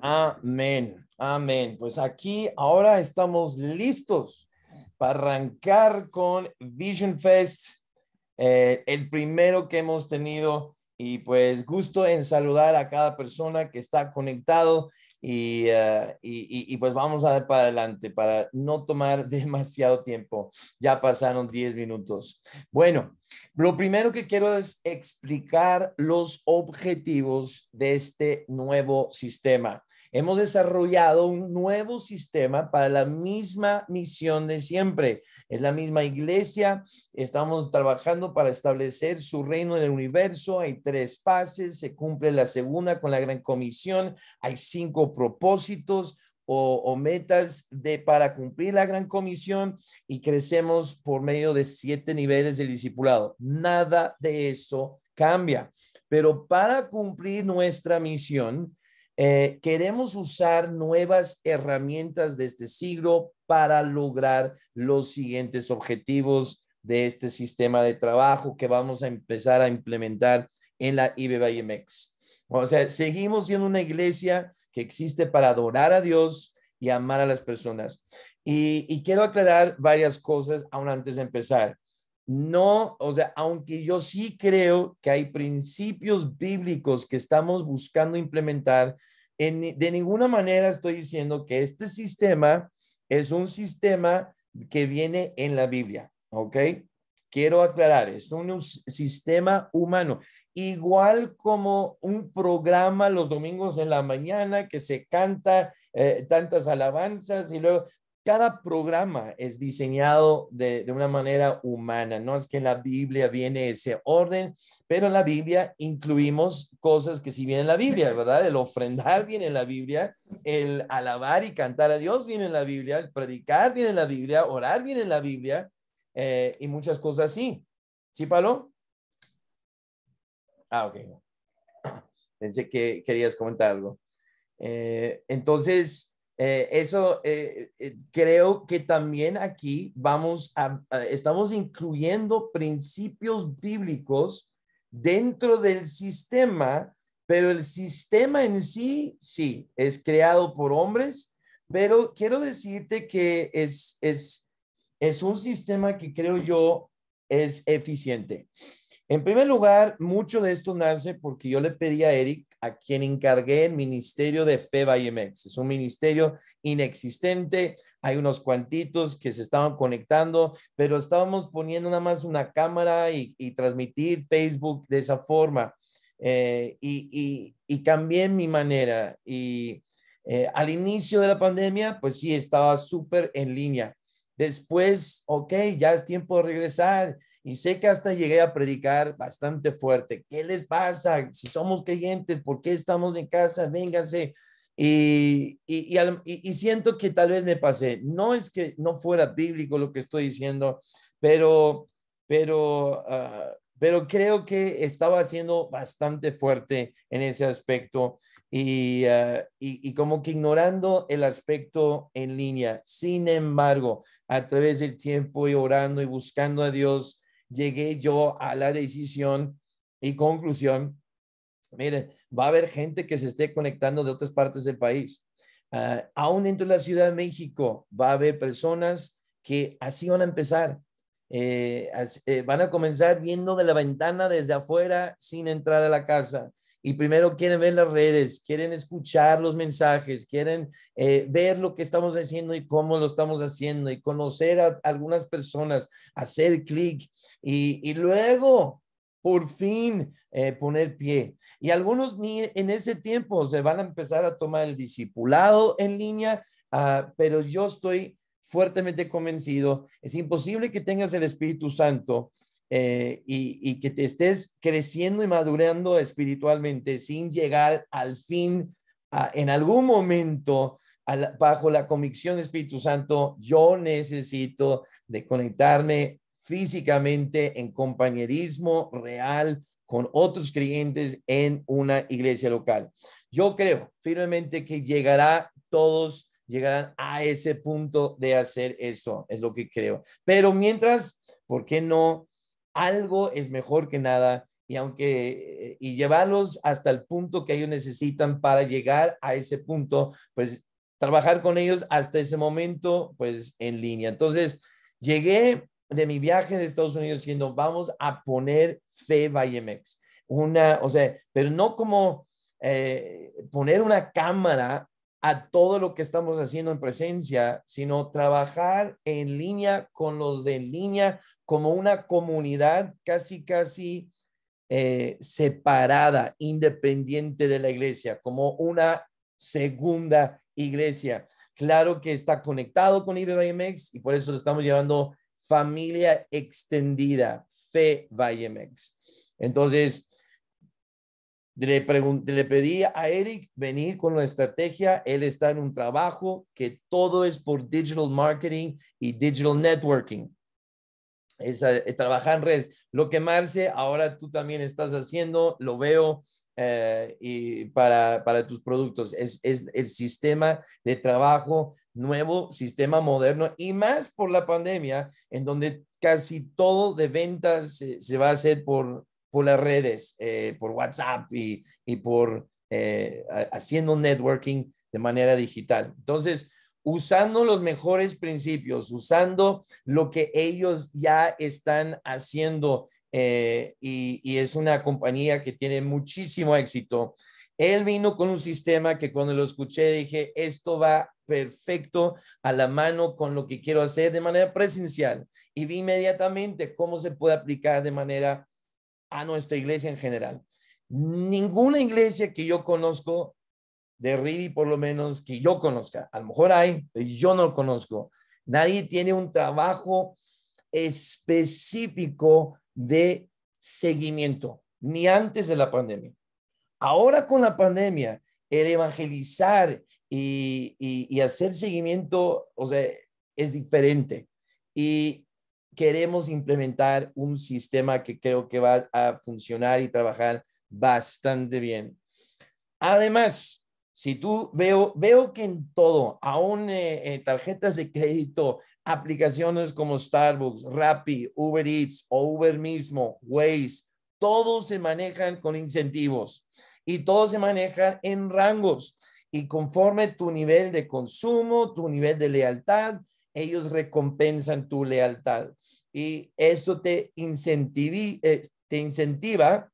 Amén, amén. Pues aquí ahora estamos listos para arrancar con Vision Fest, eh, el primero que hemos tenido. Y pues gusto en saludar a cada persona que está conectado eh, y, y, pues vamos a dar para adelante para no tomar demasiado tiempo. Ya pasaron 10 minutos. Bueno, lo primero que quiero es explicar los objetivos de este nuevo sistema. Hemos desarrollado un nuevo sistema para la misma misión de siempre. Es la misma iglesia. Estamos trabajando para establecer su reino en el universo. Hay tres fases. Se cumple la segunda con la gran comisión. Hay cinco propósitos. O, metas de, para cumplir la gran comisión y crecemos por medio de siete niveles del discipulado. Nada de eso cambia, pero para cumplir nuestra misión eh, queremos usar nuevas herramientas de este siglo para lograr los siguientes objetivos de este sistema de trabajo que vamos a empezar a implementar en la ibmx. O sea, seguimos siendo una iglesia que existe para adorar a Dios y amar a las personas. Y, y quiero aclarar varias cosas aún antes de empezar no, o sea, aunque yo sí creo que hay principios bíblicos que estamos buscando implementar, de ninguna manera estoy diciendo que este sistema es un sistema que viene en la Biblia, ¿ok? Quiero aclarar, es un sistema humano, igual como un programa los domingos en la mañana que se canta eh, tantas alabanzas y luego, cada programa es diseñado de, una manera humana. No es que en la Biblia viene ese orden, pero en la Biblia incluimos cosas que sí vienen en la Biblia, ¿verdad? El ofrendar viene en la Biblia, el alabar y cantar a Dios viene en la Biblia, el predicar viene en la Biblia, orar viene en la Biblia eh, y muchas cosas así. ¿Sí, Pablo? Ah, ok. Pensé que querías comentar algo. Eh, entonces, eh, eso eh, eh, creo que también aquí vamos a, estamos incluyendo principios bíblicos dentro del sistema, pero el sistema en sí, sí, es creado por hombres, pero quiero decirte que es, es, es un sistema que creo yo es eficiente. En primer lugar, mucho de esto nace porque yo le pedí a Eric a quien encargué el ministerio de Feba IMX. E es un ministerio inexistente, hay unos cuantitos que se estaban conectando, pero estábamos poniendo nada más una cámara y, transmitir Facebook de esa forma. Eh, y, y, cambié mi manera. Y eh, al inicio de la pandemia, pues sí, estaba súper en línea. Después, ok, ya es tiempo de regresar y sé que hasta llegué a predicar bastante fuerte. ¿Qué les pasa? Si somos creyentes, ¿por qué estamos en casa? Vénganse. Y, y, siento que tal vez me pasé. No es que no fuera bíblico lo que estoy diciendo, pero, pero, ah, pero creo que estaba siendo bastante fuerte en ese aspecto. Ah, y, y, como que ignorando el aspecto en línea. Sin embargo, a través del tiempo y orando y buscando a Dios, llegué yo a la decisión y conclusión. Mire, va a haber gente que se esté conectando de otras partes del país. Ah, aún dentro de la Ciudad de México va a haber personas que así van a empezar. Eh, eh, van a comenzar viendo de la ventana desde afuera sin entrar a la casa y primero quieren ver las redes, quieren escuchar los mensajes, quieren eh, ver lo que estamos haciendo y cómo lo estamos haciendo y conocer a algunas personas, hacer clic y, luego por fin eh, poner pie. Y algunos ni en ese tiempo se van a empezar a tomar el discipulado en línea, ah, pero yo estoy fuertemente convencido, es imposible que tengas el Espíritu Santo eh, y, que te estés creciendo y madurando espiritualmente sin llegar al fin, en algún momento, bajo la convicción de Espíritu Santo, yo necesito de conectarme físicamente en compañerismo real con otros creyentes en una iglesia local. Yo creo firmemente que llegará todos, llegarán a ese punto de hacer esto, es lo que creo. Pero mientras, ¿por qué no algo es mejor que nada y aunque y llevarlos hasta el punto que ellos necesitan para llegar a ese punto, pues trabajar con ellos hasta ese momento, pues en línea. Entonces, llegué de mi viaje de Estados Unidos diciendo, vamos a poner fe Vallemex. Una, o sea, pero no como eh, poner una cámara a todo lo que estamos haciendo en presencia, sino trabajar en línea con los de línea como una comunidad casi, casi eh, separada, independiente de la iglesia, como una segunda iglesia. Claro que está conectado con IBMX, y por eso lo estamos llevando familia extendida, fe Entonces, le, le pedí a Eric venir con la estrategia. Él está en un trabajo que todo es por digital marketing y digital networking. Es, eh, trabajar en redes. Lo que Marce, ahora tú también estás haciendo, lo veo eh, y para, para, tus productos. Es, el sistema de trabajo nuevo, sistema moderno y más por la pandemia, en donde casi todo de ventas se va a hacer por, por las redes, eh, por WhatsApp y, y por eh, haciendo networking de manera digital. Entonces, usando los mejores principios, usando lo que ellos ya están haciendo eh, y, es una compañía que tiene muchísimo éxito. Él vino con un sistema que cuando lo escuché dije, esto va perfecto a la mano con lo que quiero hacer de manera presencial y vi inmediatamente cómo se puede aplicar de manera a nuestra iglesia en general. Ninguna iglesia que yo conozco, de Rivi por lo menos, que yo conozca, a lo mejor hay, yo no conozco. Nadie tiene un trabajo específico de seguimiento, ni antes de la pandemia. Ahora con la pandemia, el evangelizar y, y hacer seguimiento, o sea, es diferente. Y, queremos implementar un sistema que creo que va a funcionar y trabajar bastante bien. Además, si tú veo, veo que en todo, aún eh, tarjetas de crédito, aplicaciones como Starbucks, Rappi, Uber Eats o Uber mismo, Waze, todos se manejan con incentivos y todos se manejan en rangos y conforme tu nivel de consumo, tu nivel de lealtad, ellos recompensan tu lealtad. Y eso te, eh, te incentiva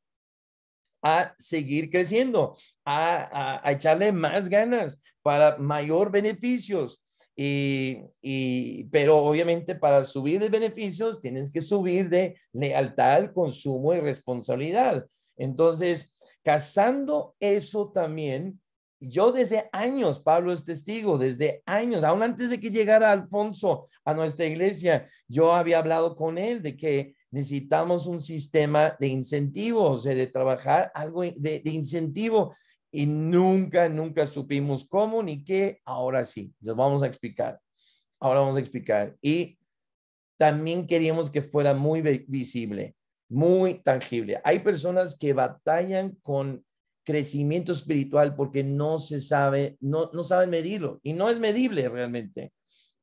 a seguir creciendo, a, a, echarle más ganas para mayor beneficios. Y, y, pero obviamente para subir de beneficios tienes que subir de lealtad, consumo y responsabilidad. Entonces, casando eso también yo desde años, Pablo es testigo, desde años, aún antes de que llegara Alfonso a nuestra iglesia, yo había hablado con él de que necesitamos un sistema de incentivos, de trabajar algo de, incentivo y nunca, nunca supimos cómo ni qué. Ahora sí, les vamos a explicar. Ahora vamos a explicar. Y también queríamos que fuera muy visible, muy tangible. Hay personas que batallan con crecimiento espiritual porque no se sabe, no, no saben medirlo y no es medible realmente.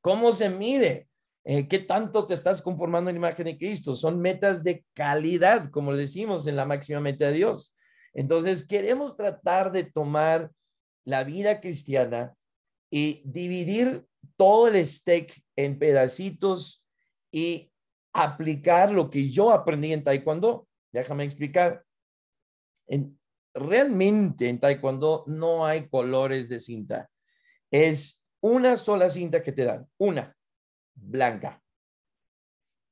¿Cómo se mide? Eh, ¿Qué tanto te estás conformando en imagen de Cristo? Son metas de calidad, como decimos en la máxima meta de Dios. Entonces, queremos tratar de tomar la vida cristiana y dividir todo el steak en pedacitos y aplicar lo que yo aprendí en Taekwondo. Déjame explicar. En, realmente en taekwondo no hay colores de cinta. Es una sola cinta que te dan, una blanca.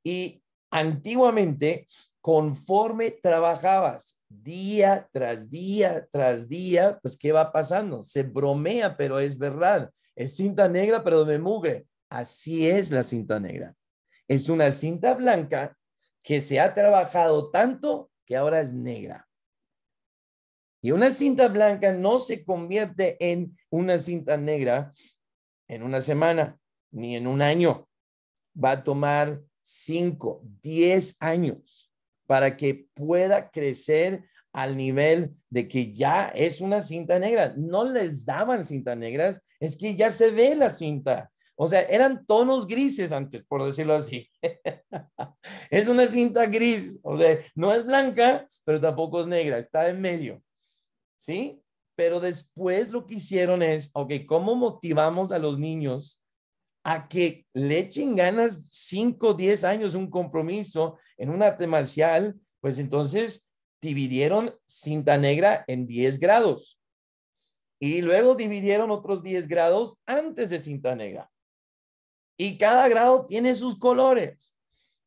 Y antiguamente, conforme trabajabas día tras día tras día, pues ¿qué va pasando? Se bromea, pero es verdad. Es cinta negra, pero me mugre. Así es la cinta negra. Es una cinta blanca que se ha trabajado tanto que ahora es negra. Y una cinta blanca no se convierte en una cinta negra en una semana ni en un año. Va a tomar 5, 10 años para que pueda crecer al nivel de que ya es una cinta negra. No les daban cintas negras, es que ya se ve la cinta. O sea, eran tonos grises antes, por decirlo así. es una cinta gris, o sea, no es blanca, pero tampoco es negra, está en medio. ¿sí? Pero después lo que hicieron es, ok, ¿cómo motivamos a los niños a que le echen ganas 5, 10 años un compromiso en un arte marcial? Pues entonces dividieron cinta negra en 10 grados y luego dividieron otros 10 grados antes de cinta negra. Y cada grado tiene sus colores.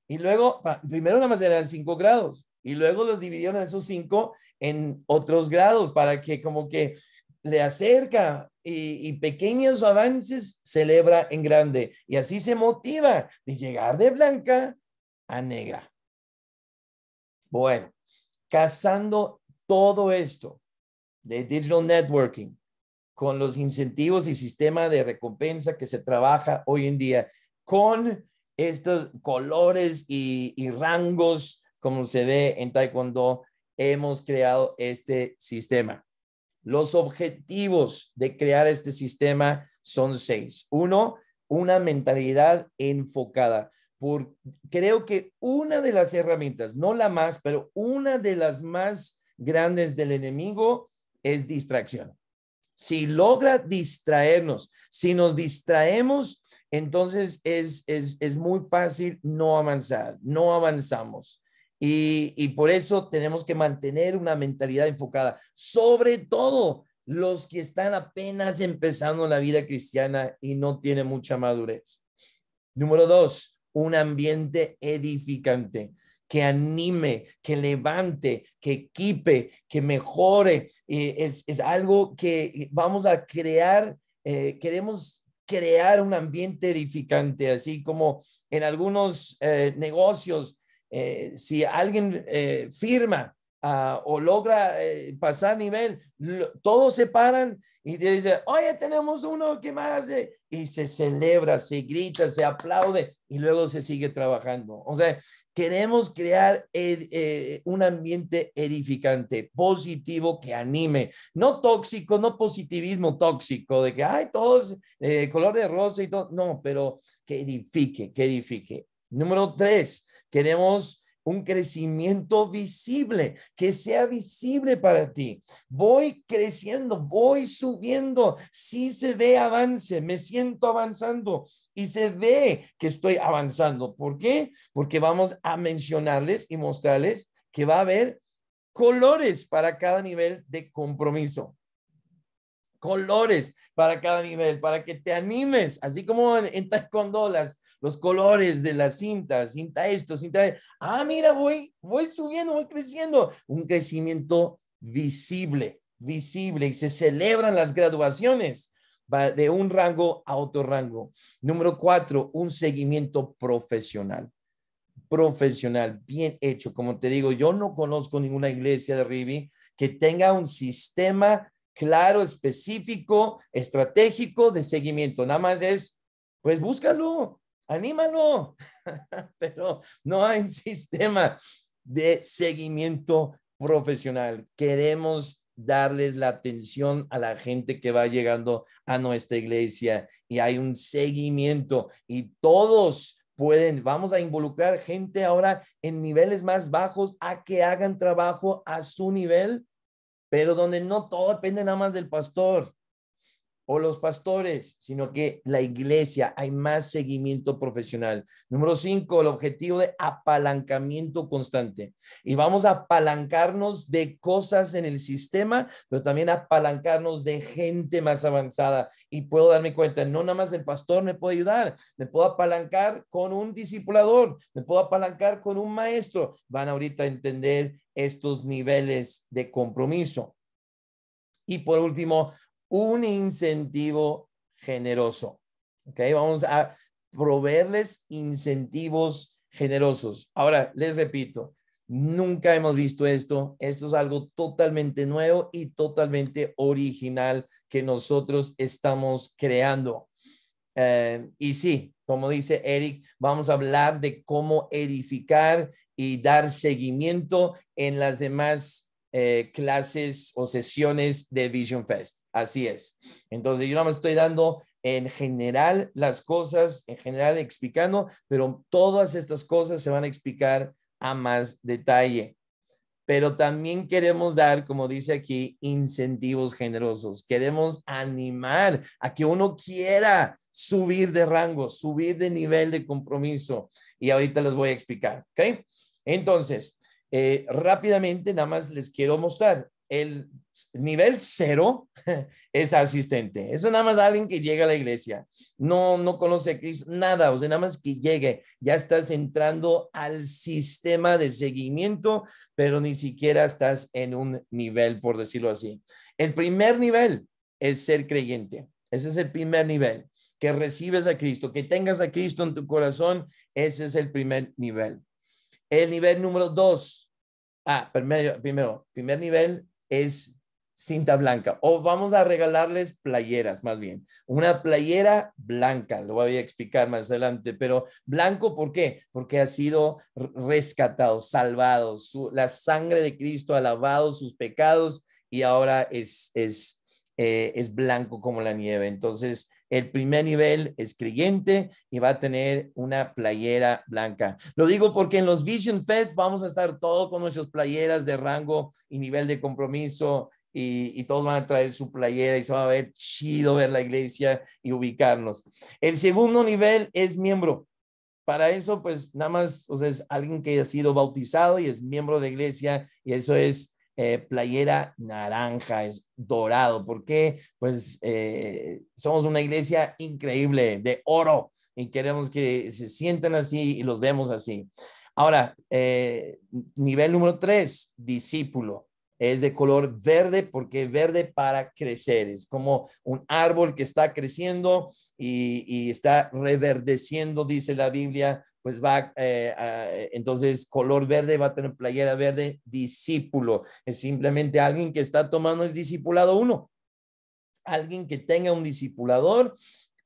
Y luego, primero nada más eran 5 grados y luego los dividieron en esos 5 en otros grados para que como que le acerca y, pequeños avances celebra en grande. Y así se motiva de llegar de blanca a negra. Bueno, casando todo esto de digital networking con los incentivos y sistema de recompensa que se trabaja hoy en día, con estos colores y rangos como se ve en Taekwondo, hemos creado este sistema. Los objetivos de crear este sistema son seis. Uno, una mentalidad enfocada. Por, creo que una de las herramientas, no la más, pero una de las más grandes del enemigo es distracción. Si logra distraernos, si nos distraemos, entonces es muy fácil no avanzar, no avanzamos. Y, por eso tenemos que mantener una mentalidad enfocada, sobre todo los que están apenas empezando la vida cristiana y no tienen mucha madurez. Número dos, un ambiente edificante que anime, que levante, que equipe, que mejore. Eh, es, algo que vamos a crear, eh, queremos crear un ambiente edificante, así como en algunos eh, negocios eh, si alguien eh, firma ah, o logra eh, pasar nivel, todos se paran y te dicen, oye, tenemos uno que más, y se celebra, se grita, se aplaude y luego se sigue trabajando. O sea, queremos crear un ambiente edificante, positivo, que anime, no tóxico, no positivismo tóxico, de que, ay, todos color de rosa y todo, no, pero que edifique, que edifique. Número tres, Queremos un crecimiento visible, que sea visible para ti. Voy creciendo, voy subiendo, sí se ve avance, me siento avanzando y se ve que estoy avanzando. ¿Por qué? Porque vamos a mencionarles y mostrarles que va a haber colores para cada nivel de compromiso colores para cada nivel, para que te animes, así como en, en taekwondo los colores de la cinta, cinta esto, cinta... E, ah, mira, voy, voy subiendo, voy creciendo. Un crecimiento visible, visible y se celebran las graduaciones de un rango a otro rango. Número cuatro, un seguimiento profesional. Profesional, bien hecho. Como te digo, yo no conozco ninguna iglesia de Rivi que tenga un sistema claro, específico, estratégico de seguimiento. Nada más es, pues búscalo, anímalo, pero no hay un sistema de seguimiento profesional. Queremos darles la atención a la gente que va llegando a nuestra iglesia y hay un seguimiento y todos pueden, vamos a involucrar gente ahora en niveles más bajos a que hagan trabajo a su nivel, pero donde no todo depende nada más del pastor o los pastores, sino que la iglesia, hay más seguimiento profesional. Número cinco, el objetivo de apalancamiento constante. Y vamos a apalancarnos de cosas en el sistema, pero también apalancarnos de gente más avanzada. Y puedo darme cuenta, no nada más el pastor me puede ayudar, me puedo apalancar con un discipulador, me puedo apalancar con un maestro. Van ahorita a entender estos niveles de compromiso. Y por último, un incentivo generoso. Vamos a proveerles incentivos generosos. Ahora, les repito, nunca hemos visto esto. Esto es algo totalmente nuevo y totalmente original que nosotros estamos creando. Eh, y sí, como dice Eric, vamos a hablar de cómo edificar y dar seguimiento en las demás eh, clases o sesiones de Vision Fest. Así es. Entonces, yo no me estoy dando en general las cosas, en general explicando, pero todas estas cosas se van a explicar a más detalle. Pero también queremos dar, como dice aquí, incentivos generosos. Queremos animar a que uno quiera subir de rango, subir de nivel de compromiso. Y ahorita les voy a explicar, ¿ok? Entonces, eh, rápidamente, nada más les quiero mostrar. El nivel cero es asistente. Eso nada más alguien que llega a la iglesia. No, no conoce a Cristo, nada. O sea, nada más que llegue. Ya estás entrando al sistema de seguimiento, pero ni siquiera estás en un nivel, por decirlo así. El primer nivel es ser creyente. Ese es el primer nivel. Que recibes a Cristo, que tengas a Cristo en tu corazón, ese es el primer nivel. El nivel número dos, ah, primero, primer nivel es cinta blanca o vamos a regalarles playeras más bien. Una playera blanca, lo voy a explicar más adelante, pero blanco ¿por qué? Porque ha sido rescatado, salvado, la sangre de Cristo ha lavado sus pecados y ahora es, es, eh, es blanco como la nieve. Entonces, el primer nivel es creyente y va a tener una playera blanca. Lo digo porque en los Vision Fest vamos a estar todos con nuestras playeras de rango y nivel de compromiso y, todos van a traer su playera y se va a ver chido ver la iglesia y ubicarnos. El segundo nivel es miembro. Para eso, pues nada más, es alguien que ha sido bautizado y es miembro de iglesia y eso es eh, playera naranja, es dorado. porque Pues eh, somos una iglesia increíble, de oro, y queremos que se sientan así y los vemos así. Ahora, eh, nivel número tres, discípulo es de color verde porque verde para crecer, es como un árbol que está creciendo y, está reverdeciendo, dice la Biblia, pues va, eh, eh, entonces color verde va a tener playera verde, discípulo, es simplemente alguien que está tomando el discipulado uno, alguien que tenga un discipulador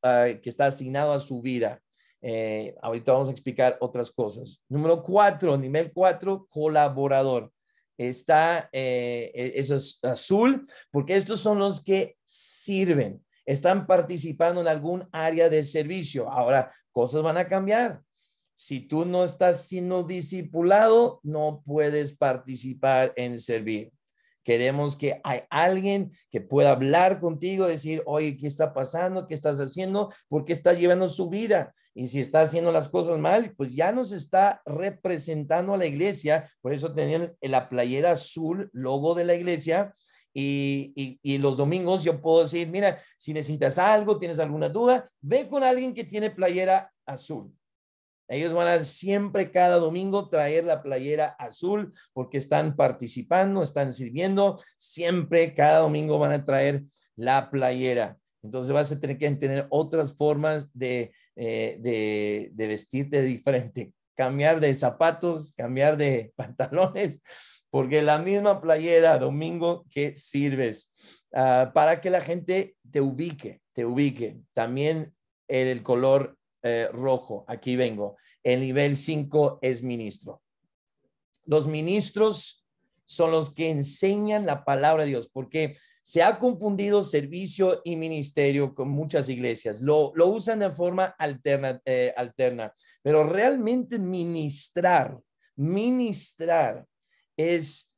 ah, que está asignado a su vida. Eh, ahorita vamos a explicar otras cosas. Número cuatro, nivel cuatro, colaborador está, eh, e, eso es azul, porque estos son los que sirven, están participando en algún área de servicio. Ahora, cosas van a cambiar. Si tú no estás sino discipulado, no puedes participar en servir. Queremos que hay alguien que pueda hablar contigo, decir, oye, ¿qué está pasando? ¿Qué estás haciendo? ¿Por qué estás llevando su vida? Y si está haciendo las cosas mal, pues ya nos está representando a la iglesia. Por eso tenían la playera azul, logo de la iglesia. Y, y, los domingos yo puedo decir, mira, si necesitas algo, tienes alguna duda, ve con alguien que tiene playera azul. Ellos van a siempre cada domingo traer la playera azul porque están participando, están sirviendo. Siempre cada domingo van a traer la playera. Entonces vas a tener que tener otras formas de, eh, vestirte diferente, cambiar de zapatos, cambiar de pantalones, porque la misma playera domingo que sirves ah, para que la gente te ubique, te ubique. También el color eh, rojo, aquí vengo. El nivel 5 es ministro. Los ministros son los que enseñan la palabra de Dios, porque se ha confundido servicio y ministerio con muchas iglesias. Lo, usan de forma alterna, eh, alterna, pero realmente ministrar, ministrar es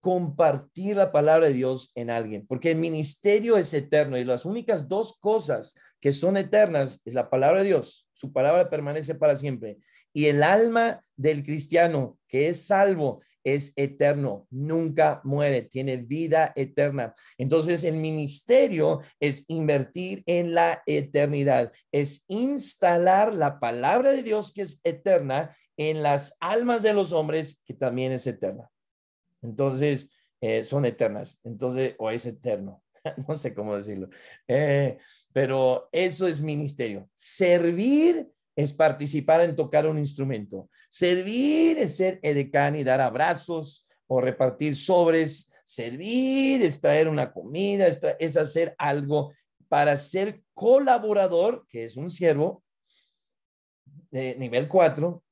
compartir la palabra de Dios en alguien, porque el ministerio es eterno y las únicas dos cosas que son eternas, es la palabra de Dios, su palabra permanece para siempre. Y el alma del cristiano que es salvo es eterno, nunca muere, tiene vida eterna. Entonces el ministerio es invertir en la eternidad, es instalar la palabra de Dios que es eterna en las almas de los hombres que también es eterna. Entonces eh, son eternas, entonces o es eterno. no sé cómo decirlo, eh, pero eso es ministerio. Servir es participar en tocar un instrumento. Servir es ser edecán y dar abrazos o repartir sobres. Servir es traer una comida, es hacer algo para ser colaborador, que es un siervo, de nivel 4,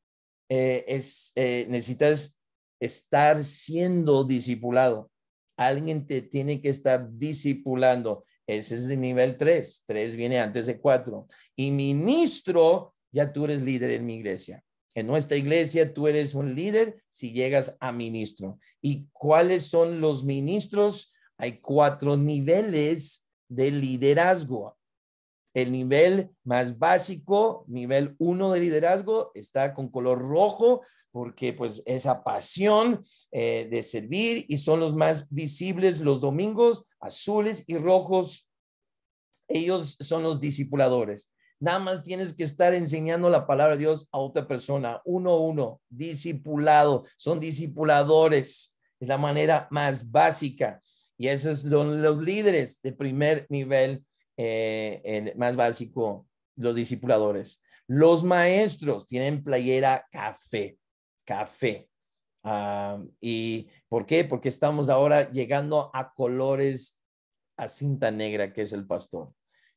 eh, es, eh, necesitas estar siendo discipulado. Alguien te tiene que estar discipulando. Ese es el nivel 3. 3 viene antes de 4. Y ministro, ya tú eres líder en mi iglesia. En nuestra iglesia tú eres un líder si llegas a ministro. ¿Y cuáles son los ministros? Hay cuatro niveles de liderazgo. El nivel más básico, nivel uno de liderazgo, está con color rojo porque pues esa pasión eh, de servir y son los más visibles los domingos, azules y rojos. Ellos son los discipuladores. Nada más tienes que estar enseñando la palabra de Dios a otra persona, uno a uno, discipulado, son discipuladores, es la manera más básica. Y esos son los líderes de primer nivel eh, más básico, los discipuladores. Los maestros tienen playera café, café. Ah, ¿Y por qué? Porque estamos ahora llegando a colores, a cinta negra, que es el pastor.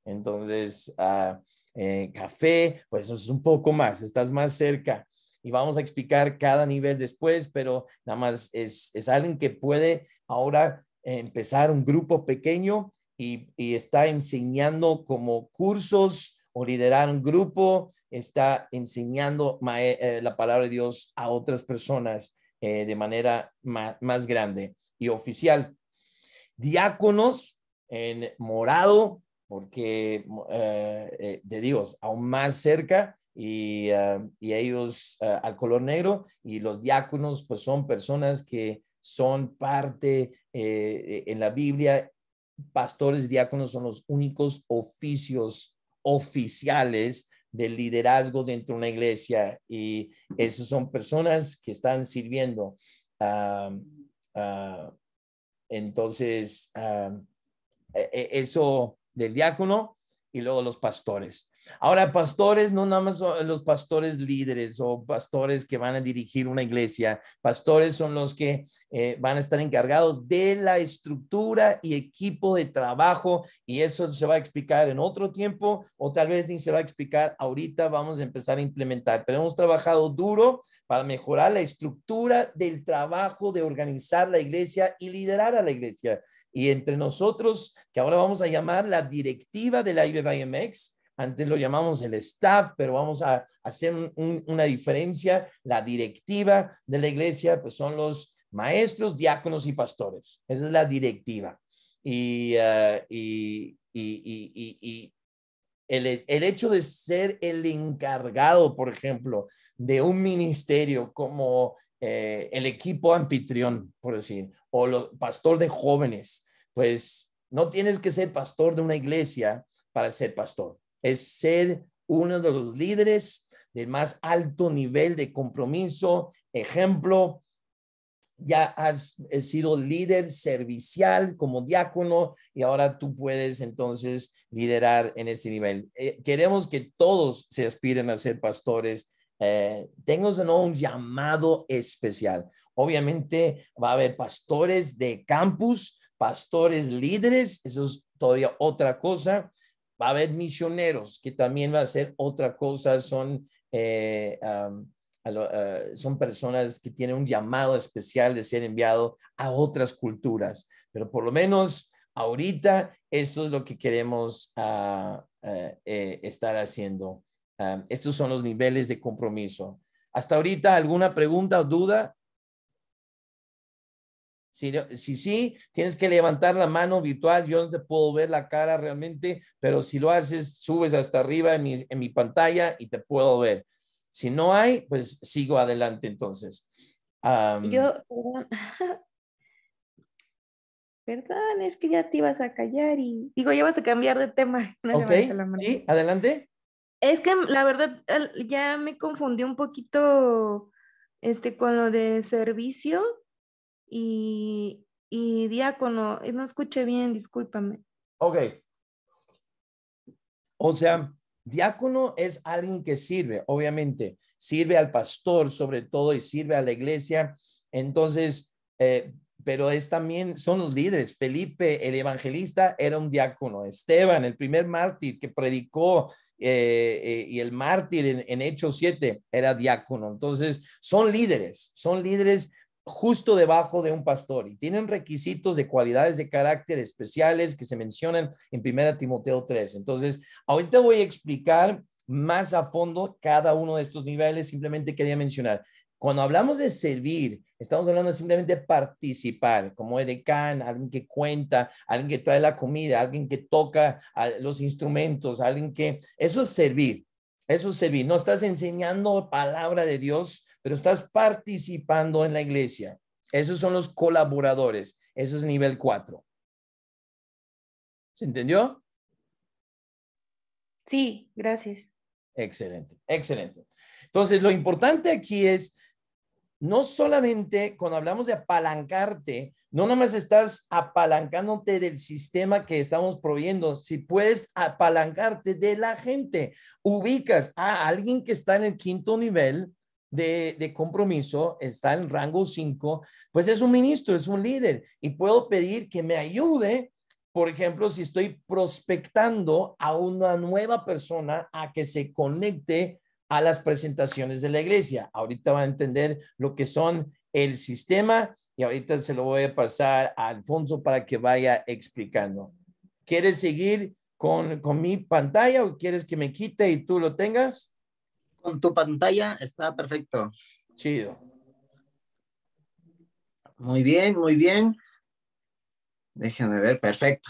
Entonces, ah, eh, café, pues es un poco más, estás más cerca. Y vamos a explicar cada nivel después, pero nada más es, es alguien que puede ahora empezar un grupo pequeño y, está enseñando como cursos o liderar un grupo, está enseñando eh, eh, la palabra de Dios a otras personas eh, de manera más, grande y oficial. Diáconos en morado, porque de Dios, aún más cerca, y, ah, y ellos ah, al color negro, y los diáconos pues son personas que son parte en la Biblia pastores, diáconos son los únicos oficios oficiales del liderazgo dentro de una iglesia y esos son personas que están sirviendo. entonces, e, e, eso del diácono y luego los pastores. Ahora, pastores no nada más son los pastores líderes o pastores que van a dirigir una iglesia. Pastores son los que eh, van a estar encargados de la estructura y equipo de trabajo y eso se va a explicar en otro tiempo o tal vez ni se va a explicar ahorita. Vamos a empezar a implementar, pero hemos trabajado duro para mejorar la estructura del trabajo de organizar la iglesia y liderar a la iglesia y entre nosotros, que ahora vamos a llamar la directiva de la IBMX, antes lo llamamos el staff, pero vamos a hacer una diferencia, la directiva de la iglesia, pues son los maestros, diáconos y pastores, esa es la directiva. Y, eh, el, hecho de ser el encargado, por ejemplo, de un ministerio como eh, el equipo anfitrión, por decir, o el pastor de jóvenes, pues no tienes que ser pastor de una iglesia para ser pastor. Es ser uno de los líderes del más alto nivel de compromiso, ejemplo. Ya has eh, sido líder servicial como diácono y ahora tú puedes entonces liderar en ese nivel. Eh, queremos que todos se aspiren a ser pastores. Eh, tengo un llamado especial. Obviamente va a haber pastores de campus, pastores líderes, eso es todavía otra cosa. Va a haber misioneros, que también va a ser otra cosa, son, eh, eh, son personas que tienen un llamado especial de ser enviado a otras culturas, pero por lo menos ahorita esto es lo que queremos ah, eh, estar haciendo. estos son los niveles de compromiso. Hasta ahorita, ¿alguna pregunta o duda? Si, sí, tienes que levantar la mano virtual. Yo no te puedo ver la cara realmente, pero si lo haces, subes hasta arriba en mi, pantalla y te puedo ver. Si no hay, pues sigo adelante entonces. yo, perdón. es que ya te ibas a callar y digo, ya vas a cambiar de tema. No la mano. sí, adelante. Es que la verdad ya me confundí un poquito este, con lo de servicio y, diácono. No escuché bien, discúlpame. Ok. O sea, diácono es alguien que sirve, obviamente. Sirve al pastor sobre todo y sirve a la iglesia. Entonces, eh, pero es también, son los líderes. Felipe, el evangelista, era un diácono. Esteban, el primer mártir que predicó eh, eh, y el mártir en, en Hechos 7 era diácono. Entonces, son líderes, son líderes justo debajo de un pastor y tienen requisitos de cualidades de carácter especiales que se mencionan en 1 Timoteo 3. Entonces, ahorita voy a explicar más a fondo cada uno de estos niveles, simplemente quería mencionar. Cuando hablamos de servir, estamos hablando simplemente participar, como edecán, alguien que cuenta, alguien que trae la comida, alguien que toca los instrumentos, alguien que... Eso es servir, eso es servir. No estás enseñando palabra de Dios, pero estás participando en la iglesia. Esos son los colaboradores. Eso es nivel 4. ¿Se entendió? Sí, gracias. Excelente, excelente. Entonces, lo importante aquí es, no solamente cuando hablamos de apalancarte, no nomás estás apalancándote del sistema que estamos proveyendo, si puedes apalancarte de la gente, ubicas a alguien que está en el quinto nivel de, compromiso, está en rango 5, pues es un ministro, es un líder y puedo pedir que me ayude, por ejemplo, si estoy prospectando a una nueva persona a que se conecte a las presentaciones de la iglesia. Ahorita va a entender lo que son el sistema y ahorita se lo voy a pasar a Alfonso para que vaya explicando. ¿Quieres seguir con, con mi pantalla o quieres que me quite y tú lo tengas? tu pantalla está perfecto. Chido. Muy bien, muy bien. Déjenme ver, perfecto.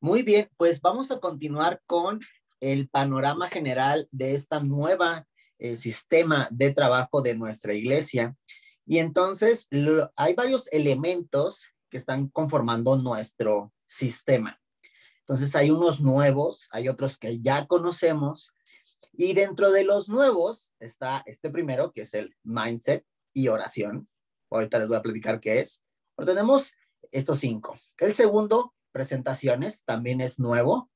Muy bien, pues vamos a continuar con el panorama general de esta nueva eh, sistema de trabajo de nuestra iglesia. Y entonces hay varios elementos que están conformando nuestro sistema. Entonces hay unos nuevos, hay otros que ya conocemos y dentro de los nuevos está este primero, que es el mindset y oración. Ahorita les voy a platicar qué es. Pero pues tenemos estos cinco. El segundo, presentaciones, también es nuevo.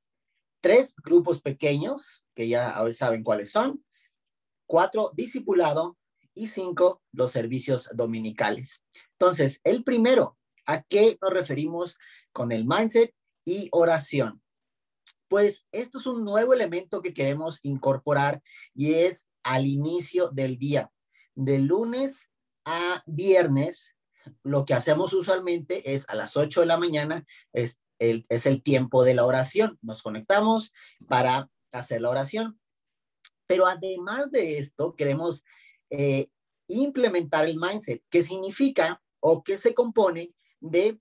Tres, grupos pequeños, que ya ahora saben cuáles son. Cuatro, discipulado. Y cinco, los servicios dominicales. Entonces, el primero, ¿a qué nos referimos con el mindset y oración? Pues esto es un nuevo elemento que queremos incorporar y es al inicio del día. De lunes a viernes, lo que hacemos usualmente es a las 8 de la mañana, es el, tiempo de la oración. Nos conectamos para hacer la oración. Pero además de esto, queremos eh, implementar el mindset, que significa o que se compone de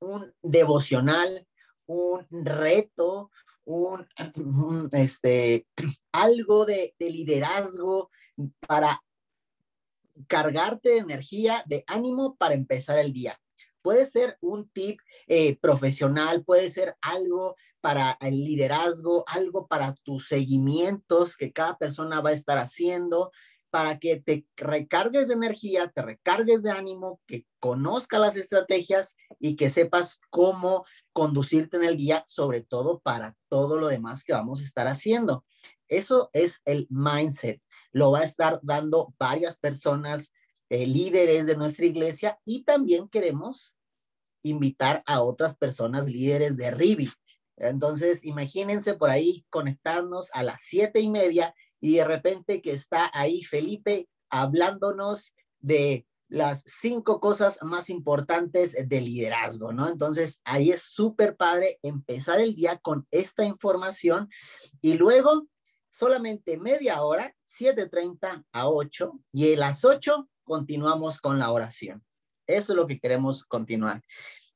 un devocional, un reto, un, este, algo de, liderazgo para cargarte de energía, de ánimo para empezar el día. Puede ser un tip eh, profesional, puede ser algo para el liderazgo, algo para tus seguimientos que cada persona va a estar haciendo, para que te recargues de energía, te recargues de ánimo, que conozca las estrategias y que sepas cómo conducirte en el guía, sobre todo para todo lo demás que vamos a estar haciendo. Eso es el mindset. Lo va a estar dando varias personas, eh, líderes de nuestra iglesia y también queremos invitar a otras personas líderes de Rivi. Entonces, imagínense por ahí conectarnos a las siete y media y de repente que está ahí Felipe hablándonos de las cinco cosas más importantes del liderazgo, ¿no? Entonces, ahí es súper padre empezar el día con esta información y luego solamente media hora, 7.30 a 8, y a las 8 continuamos con la oración. Eso es lo que queremos continuar.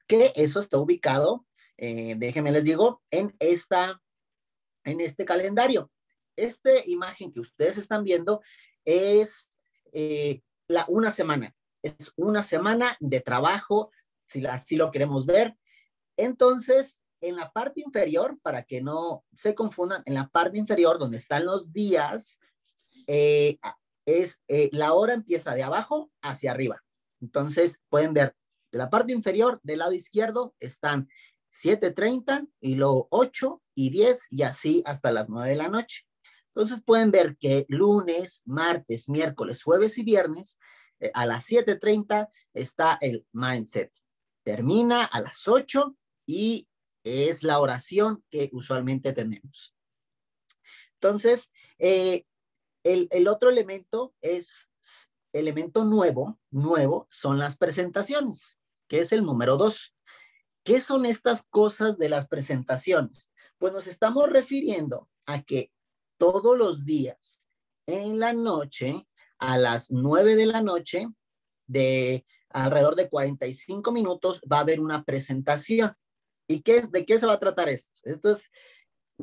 Que eso está ubicado, eh, déjenme les digo, en, esta, en este calendario. Esta imagen que ustedes están viendo es eh, la, una semana. Es una semana de trabajo, si así lo queremos ver. Entonces, en la parte inferior, para que no se confundan, en la parte inferior donde están los días, eh, es eh, la hora empieza de abajo hacia arriba. Entonces, pueden ver, la parte inferior, del lado izquierdo, están 7.30 y luego 8 y 10 y así hasta las 9 de la noche. Entonces pueden ver que lunes, martes, miércoles, jueves y viernes eh, a las 7.30 está el mindset. Termina a las 8 y es la oración que usualmente tenemos. Entonces, eh, el, el, otro elemento es, elemento nuevo, nuevo, son las presentaciones, que es el número 2. ¿Qué son estas cosas de las presentaciones? Pues nos estamos refiriendo a que todos los días en la noche a las 9 de la noche de alrededor de 45 minutos va a haber una presentación. ¿Y qué, de qué se va a tratar esto? Esto es,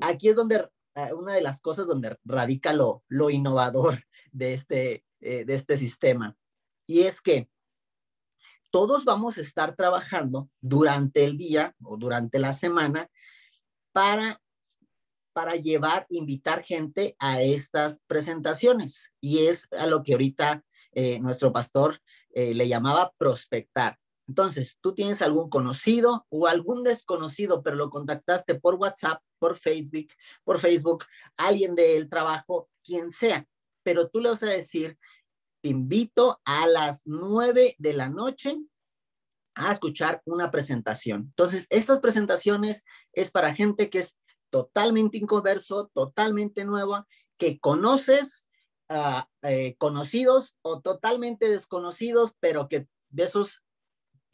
aquí es donde, eh, una de las cosas donde radica lo, lo innovador de este, eh, de este sistema. Y es que todos vamos a estar trabajando durante el día o durante la semana para para llevar, invitar gente a estas presentaciones. Y es a lo que ahorita eh, nuestro pastor eh, le llamaba prospectar. Entonces, tú tienes algún conocido o algún desconocido, pero lo contactaste por WhatsApp, por Facebook, por Facebook, alguien del trabajo, quien sea, pero tú le vas a decir, te invito a las nueve de la noche a escuchar una presentación. Entonces, estas presentaciones es para gente que es totalmente inconverso, totalmente nuevo, que conoces, ah, eh, conocidos o totalmente desconocidos, pero que de esos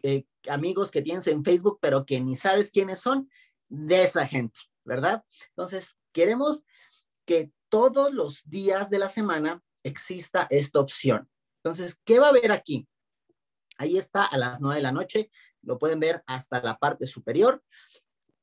eh, amigos que tienes en Facebook, pero que ni sabes quiénes son, de esa gente, ¿verdad? Entonces, queremos que todos los días de la semana exista esta opción. Entonces, ¿qué va a ver aquí? Ahí está a las nueve de la noche, lo pueden ver hasta la parte superior.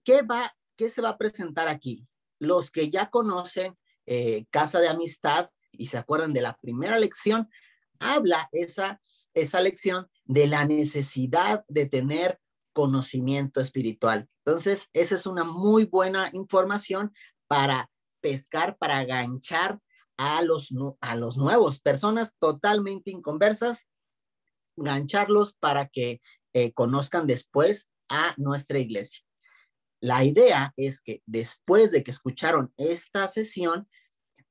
¿Qué va ¿qué se va a presentar aquí? Los que ya conocen eh, Casa de Amistad y se acuerdan de la primera lección, habla esa, esa lección de la necesidad de tener conocimiento espiritual. Entonces, esa es una muy buena información para pescar, para aganchar a los, a los nuevos, personas totalmente inconversas, gancharlos para que eh, conozcan después a nuestra iglesia. La idea es que después de que escucharon esta sesión,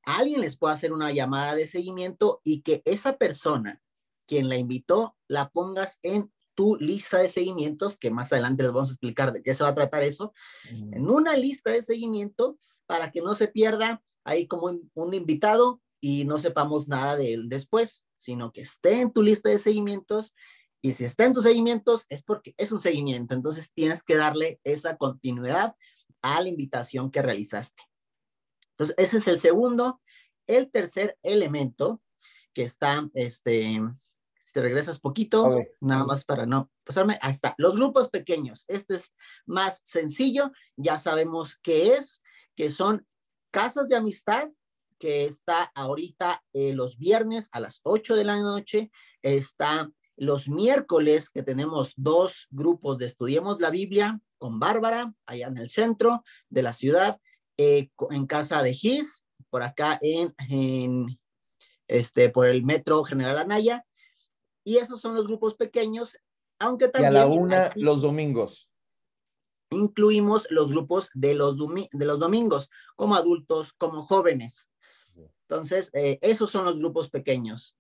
alguien les pueda hacer una llamada de seguimiento y que esa persona, quien la invitó, la pongas en tu lista de seguimientos, que más adelante les vamos a explicar de qué se va a tratar eso, en una lista de seguimiento para que no se pierda ahí como un invitado y no sepamos nada de él después, sino que esté en tu lista de seguimientos y si está en tus seguimientos es porque es un seguimiento, entonces tienes que darle esa continuidad a la invitación que realizaste. Entonces, ese es el segundo. El tercer elemento que está, este, si te regresas poquito, nada más para no pasarme, ahí está. Los grupos pequeños. Este es más sencillo, ya sabemos qué es, que son casas de amistad que está ahorita eh, los viernes a las 8 de la noche, está los miércoles que tenemos dos grupos de Estudiemos la Biblia con Bárbara, allá en el centro de la ciudad, eh, en casa de Gis, por acá en, este, por el Metro General Anaya. Y esos son los grupos pequeños, aunque también... la una, los domingos. Incluimos los grupos de los, de los domingos, como adultos, como jóvenes. Entonces, eh, esos son los grupos pequeños.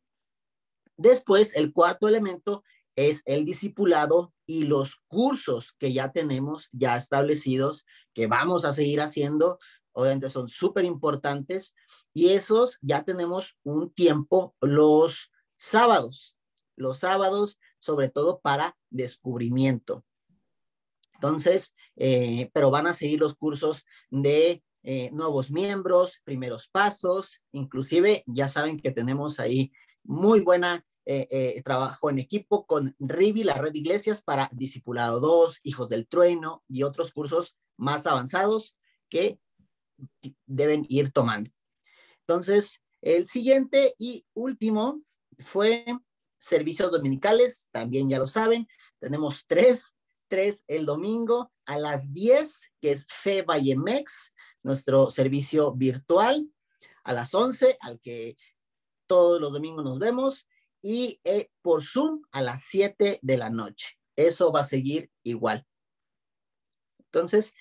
Después, el cuarto elemento es el discipulado y los cursos que ya tenemos, ya establecidos, que vamos a seguir haciendo, obviamente son súper importantes, y esos ya tenemos un tiempo los sábados, los sábados sobre todo para descubrimiento. Entonces, eh, pero van a seguir los cursos de eh, nuevos miembros, primeros pasos, inclusive ya saben que tenemos ahí muy buena eh, eh, en equipo con Rivi, la red de iglesias, para Discipulado 2, Hijos del Trueno y otros cursos más avanzados que deben ir tomando. Entonces, el siguiente y último fue servicios dominicales, también ya lo saben, tenemos tres, tres el domingo a las 10, que es Fe Vallemex, nuestro servicio virtual, a las 11, al que todos los domingos nos vemos, y eh, por Zoom a las 7 de la noche. Eso va a seguir igual. Entonces,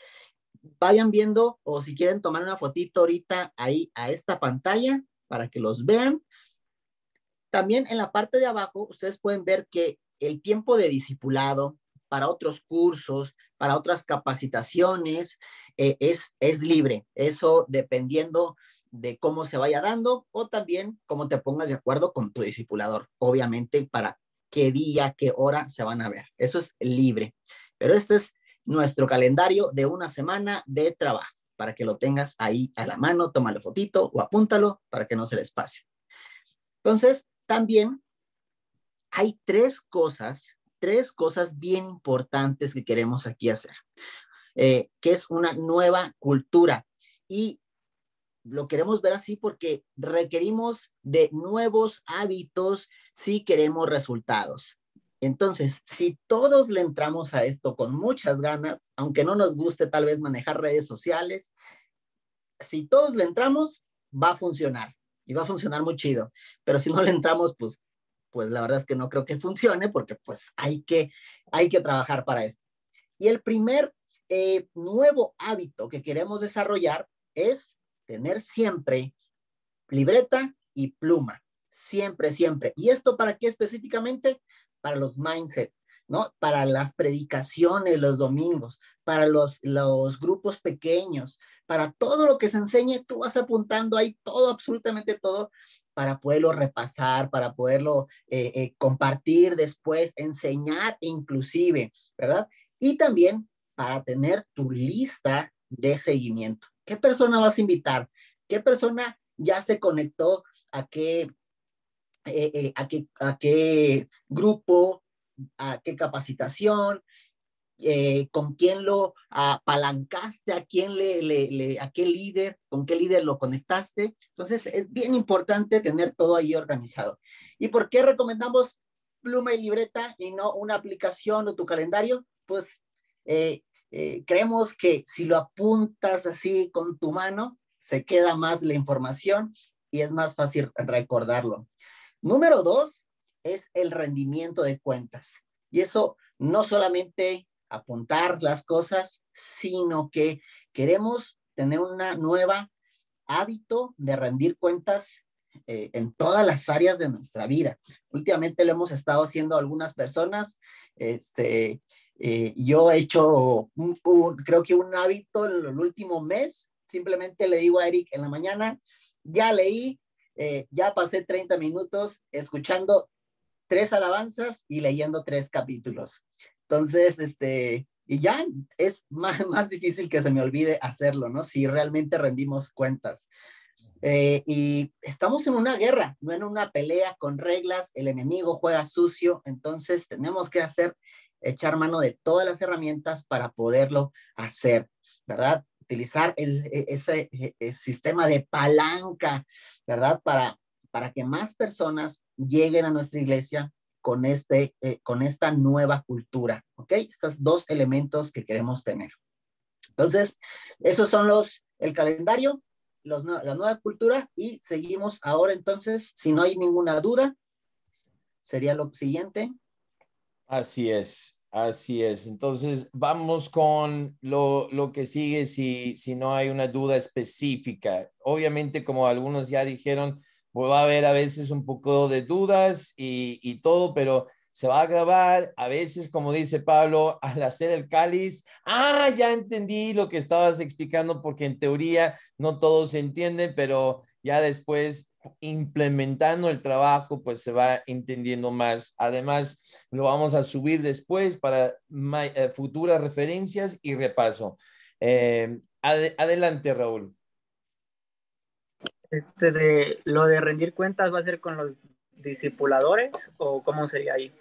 vayan viendo o si quieren tomar una fotito ahorita ahí a esta pantalla para que los vean. También en la parte de abajo ustedes pueden ver que el tiempo de discipulado para otros cursos, para otras capacitaciones, eh, es, es libre. Eso dependiendo de cómo se vaya dando o también cómo te pongas de acuerdo con tu discipulador, obviamente para qué día, qué hora se van a ver. Eso es libre. Pero este es nuestro calendario de una semana de trabajo para que lo tengas ahí a la mano, tómalo fotito o apúntalo para que no se les pase. Entonces, también hay tres cosas, tres cosas bien importantes que queremos aquí hacer, eh, que es una nueva cultura. Y lo queremos ver así porque requerimos de nuevos hábitos si queremos resultados. Entonces, si todos le entramos a esto con muchas ganas, aunque no nos guste tal vez manejar redes sociales, si todos le entramos, va a funcionar y va a funcionar muy chido. Pero si no le entramos, pues, pues la verdad es que no creo que funcione porque pues hay que, hay que trabajar para esto. Y el primer eh, nuevo hábito que queremos desarrollar es tener siempre libreta y pluma, siempre, siempre. ¿Y esto para qué específicamente? Para los mindset, ¿no? Para las predicaciones los domingos, para los, los grupos pequeños, para todo lo que se enseñe, tú vas apuntando ahí todo, absolutamente todo, para poderlo repasar, para poderlo eh, eh, compartir después, enseñar inclusive, ¿verdad? Y también para tener tu lista de seguimiento. ¿Qué persona vas a invitar? ¿Qué persona ya se conectó a qué, eh, eh, a qué, a qué grupo, a qué capacitación? Eh, con quién lo apalancaste, a quién le, a qué líder, con qué líder lo conectaste. Entonces, es bien importante tener todo ahí organizado. ¿Y por qué recomendamos pluma y libreta y no una aplicación o tu calendario? Pues eh, eh, creemos que si lo apuntas así con tu mano, se queda más la información y es más fácil recordarlo. Número dos es el rendimiento de cuentas. Y eso no solamente apuntar las cosas, sino que queremos tener una nueva hábito de rendir cuentas eh, en todas las áreas de nuestra vida. Últimamente lo hemos estado haciendo algunas personas, este, eh, yo he hecho, creo que un hábito en el último mes, simplemente le digo a Eric en la mañana, ya leí, eh, ya pasé 30 minutos escuchando tres alabanzas y leyendo tres capítulos. Entonces, este, y ya es más, más difícil que se me olvide hacerlo, ¿no? Si realmente rendimos cuentas. Eh, y estamos en una guerra, no en una pelea con reglas, el enemigo juega sucio, entonces tenemos que hacer echar mano de todas las herramientas para poderlo hacer, ¿verdad? Utilizar e, ese, e, e, sistema de palanca, ¿verdad? Para, para que más personas lleguen a nuestra iglesia con, este, eh, con esta nueva cultura, ¿ok? Esos dos elementos que queremos tener. Entonces, esos son los, el calendario, los, la nueva cultura y seguimos ahora entonces, si no hay ninguna duda, sería lo siguiente. Así es, así es. Entonces, vamos con lo, que sigue si, si no hay una duda específica. Obviamente, como algunos ya dijeron, pues, va a haber a veces un poco de dudas y, y todo, pero se va a grabar, a veces, como dice Pablo, al hacer el cáliz, ah, ya entendí lo que estabas explicando, porque en teoría no todos entienden, pero ya después implementando el trabajo, pues se va entendiendo más. Además, lo vamos a subir después para eh, futuras referencias y repaso. Eh, adelante, Raúl. Este de, lo de rendir cuentas va a ser con los discipuladores o cómo sería ahí?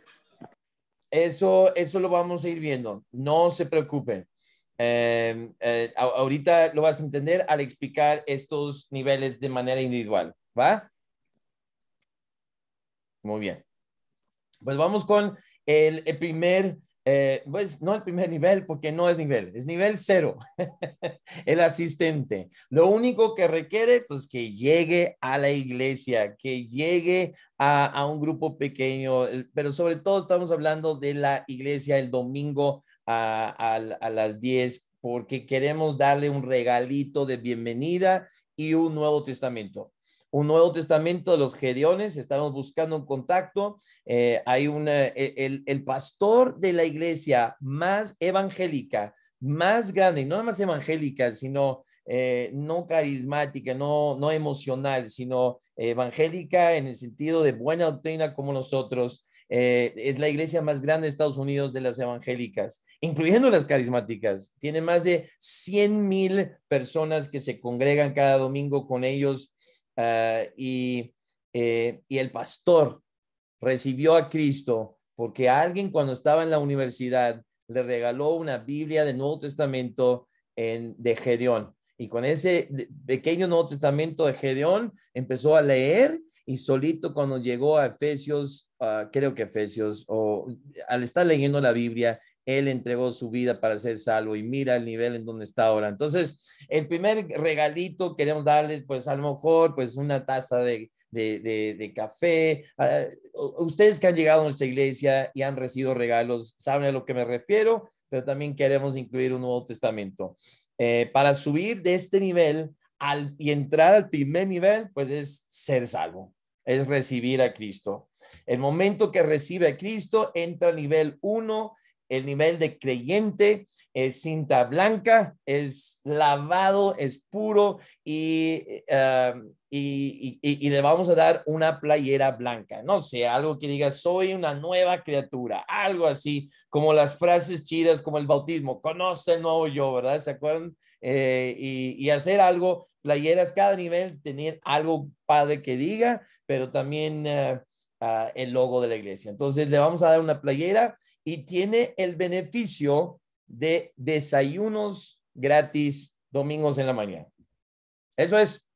Eso, eso lo vamos a ir viendo. No se preocupe. Em, eh, ahorita lo vas a entender al explicar estos niveles de manera individual, ¿va? Muy bien. Pues vamos con el, primer, eh, pues no el primer nivel, porque no es nivel, es nivel cero, el asistente. Lo único que requiere, pues que llegue a la iglesia, que llegue a un grupo pequeño, pero sobre todo estamos hablando de la iglesia el domingo a, las 10 porque queremos darle un regalito de bienvenida y un Nuevo Testamento. Un Nuevo Testamento de los Gedeones, estamos buscando un contacto. Eh, hay un el, pastor de la iglesia más evangélica, más grande, no más evangélica, sino eh, no carismática, no, no emocional, sino evangélica en el sentido de buena doctrina como nosotros, eh, es la iglesia más grande de Estados Unidos de las evangélicas, incluyendo las carismáticas. Tiene más de 100 mil personas que se congregan cada domingo con ellos ah, eh, y, el pastor recibió a Cristo porque alguien cuando estaba en la universidad le regaló una Biblia del Nuevo Testamento en, de Gedeón. Y con ese pequeño Nuevo Testamento de Gedeón empezó a leer y solito cuando llegó a Efesios, ah, creo que Efesios, o al estar leyendo la Biblia, él entregó su vida para ser salvo y mira el nivel en donde está ahora. Entonces, el primer regalito queremos darles, pues a lo mejor, pues una taza de, café. Ah, ustedes que han llegado a nuestra iglesia y han recibido regalos, saben a lo que me refiero, pero también queremos incluir un Nuevo Testamento. Eh, para subir de este nivel al, y entrar al primer nivel, pues es ser salvo es recibir a Cristo. El momento que recibe a Cristo entra a nivel 1, el nivel de creyente, es cinta blanca, es lavado, es puro eh, y, y, le vamos a dar una playera blanca, no sé, algo que diga soy una nueva criatura, algo así, como las frases chidas, como el bautismo, conoce el nuevo yo, ¿verdad? ¿Se acuerdan? Eh, y, hacer algo, playeras cada nivel, tener algo padre que diga pero también eh, ah, el logo de la iglesia. Entonces le vamos a dar una playera y tiene el beneficio de desayunos gratis domingos en la mañana. Eso es,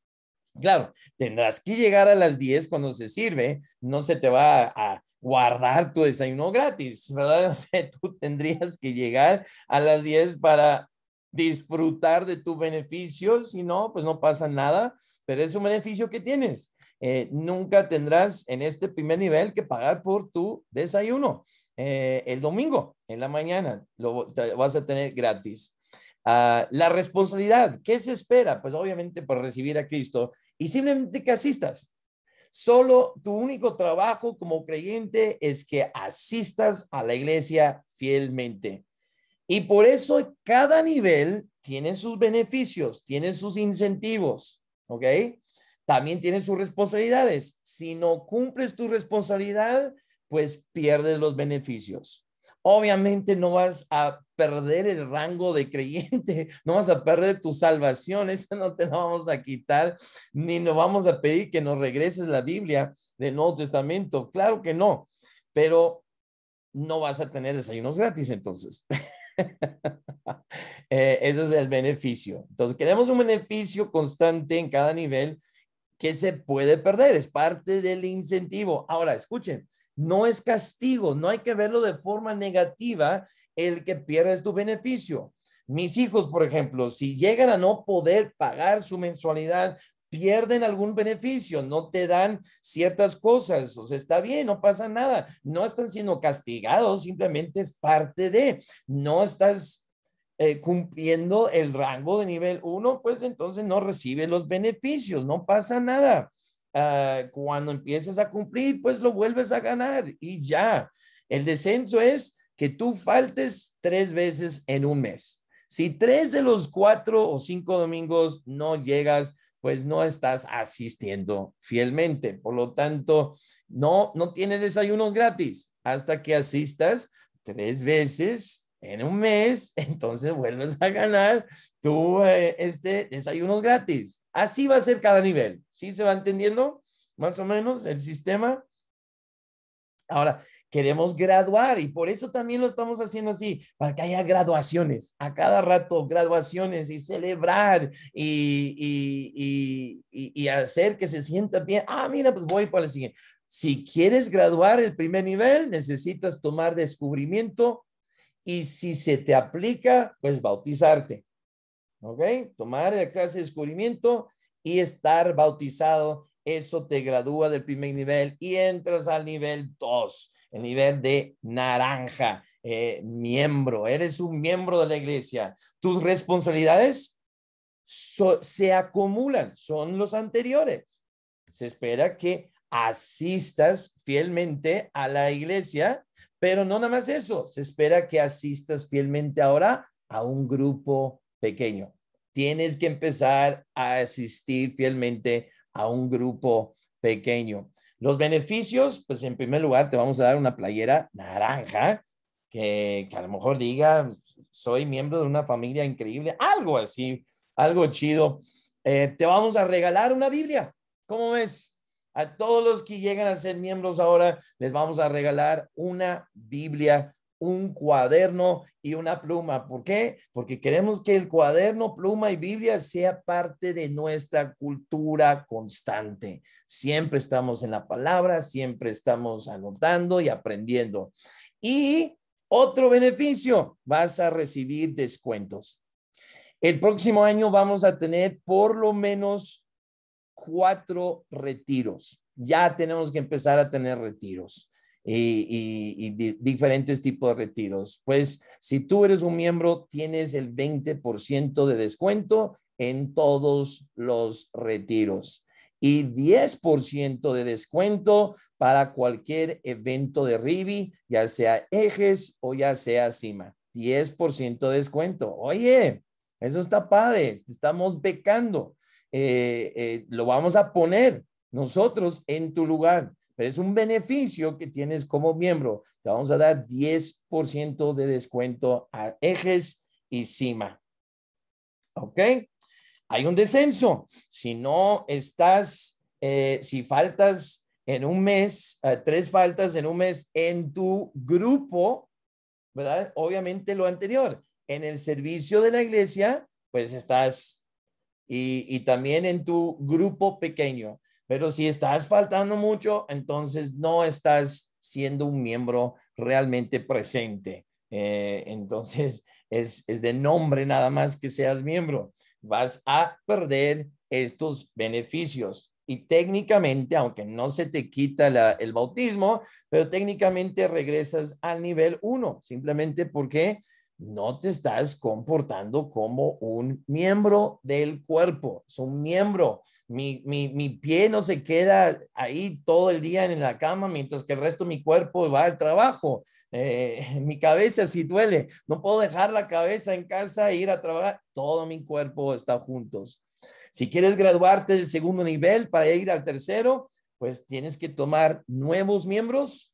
claro, tendrás que llegar a las 10 cuando se sirve, no se te va a, guardar tu desayuno gratis, ¿verdad? tú tendrías que llegar a las 10 para disfrutar de tus beneficios si no, pues no pasa nada, pero es un beneficio que tienes. Eh, nunca tendrás en este primer nivel que pagar por tu desayuno. Eh, el domingo, en la mañana, lo vas a tener gratis. Ah, la responsabilidad, ¿qué se espera? Pues obviamente por recibir a Cristo y simplemente que asistas. Solo tu único trabajo como creyente es que asistas a la iglesia fielmente. Y por eso cada nivel tiene sus beneficios, tiene sus incentivos, ¿ok? también tienen sus responsabilidades. Si no cumples tu responsabilidad, pues pierdes los beneficios. Obviamente no vas a perder el rango de creyente, no vas a perder tu salvación, eso no te lo vamos a quitar, ni nos vamos a pedir que nos regreses la Biblia del Nuevo Testamento, claro que no, pero no vas a tener desayunos gratis entonces. Eh, ese es el beneficio. Entonces, queremos un beneficio constante en cada nivel que se puede perder, es parte del incentivo. Ahora, escuchen, no es castigo, no hay que verlo de forma negativa el que pierdes tu beneficio. Mis hijos, por ejemplo, si llegan a no poder pagar su mensualidad, pierden algún beneficio, no te dan ciertas cosas, o sea, está bien, no pasa nada, no están siendo castigados, simplemente es parte de, no estás eh, cumpliendo el rango de nivel 1, pues entonces no recibe los beneficios, no pasa nada. Ah, cuando empiezas a cumplir, pues lo vuelves a ganar y ya. El descenso es que tú faltes tres veces en un mes. Si tres de los cuatro o cinco domingos no llegas, pues no estás asistiendo fielmente. Por lo tanto, no, no tienes desayunos gratis hasta que asistas tres veces en un mes, entonces vuelves a ganar tu eh, este desayunos gratis. Así va a ser cada nivel. ¿Sí se va entendiendo más o menos el sistema? Ahora, queremos graduar y por eso también lo estamos haciendo así, para que haya graduaciones, a cada rato graduaciones y celebrar y, hacer que se sienta bien. Ah, mira, pues voy para la siguiente. Si quieres graduar el primer nivel, necesitas tomar descubrimiento, y si se te aplica, pues bautizarte. ¿Ok? Tomar la clase de descubrimiento y estar bautizado. Eso te gradúa del primer nivel y entras al nivel 2, el nivel de naranja, eh, miembro. Eres un miembro de la iglesia. Tus responsabilidades se acumulan, son los anteriores. Se espera que asistas fielmente a la iglesia pero no nada más eso, se espera que asistas fielmente ahora a un grupo pequeño. Tienes que empezar a asistir fielmente a un grupo pequeño. Los beneficios, pues en primer lugar te vamos a dar una playera naranja que, que a lo mejor diga, soy miembro de una familia increíble, algo así, algo chido. Eh, te vamos a regalar una Biblia. ¿Cómo ves? A todos los que llegan a ser miembros ahora, les vamos a regalar una Biblia, un cuaderno y una pluma. ¿Por qué? Porque queremos que el cuaderno, pluma y Biblia sea parte de nuestra cultura constante. Siempre estamos en la palabra, siempre estamos anotando y aprendiendo. Y otro beneficio, vas a recibir descuentos. El próximo año vamos a tener por lo menos cuatro retiros. Ya tenemos que empezar a tener retiros y, diferentes tipos de retiros. Pues si tú eres un miembro, tienes el 20% de descuento en todos los retiros y 10% de descuento para cualquier evento de Rivi, ya sea ejes o ya sea cima. 10% de descuento. Oye, eso está padre, estamos becando. Eh, eh, lo vamos a poner nosotros en tu lugar. Pero es un beneficio que tienes como miembro. Te vamos a dar 10% de descuento a ejes y cima. ¿Ok? Hay un descenso. Si no estás, eh, si faltas en un mes, tres faltas en un mes en tu grupo, ¿verdad? Obviamente lo anterior. En el servicio de la iglesia, pues estás y, también en tu grupo pequeño. Pero si estás faltando mucho, entonces no estás siendo un miembro realmente presente. Eh, entonces es, de nombre nada más que seas miembro. Vas a perder estos beneficios. Y técnicamente, aunque no se te quita el bautismo, pero técnicamente regresas al nivel 1, simplemente porque no te estás comportando como un miembro del cuerpo, es un miembro. Mi, mi, pie no se queda ahí todo el día en la cama mientras que el resto de mi cuerpo va al trabajo. Eh, mi cabeza si sí duele, no puedo dejar la cabeza en casa e ir a trabajar. Todo mi cuerpo está juntos. Si quieres graduarte del segundo nivel para ir al tercero, pues tienes que tomar nuevos miembros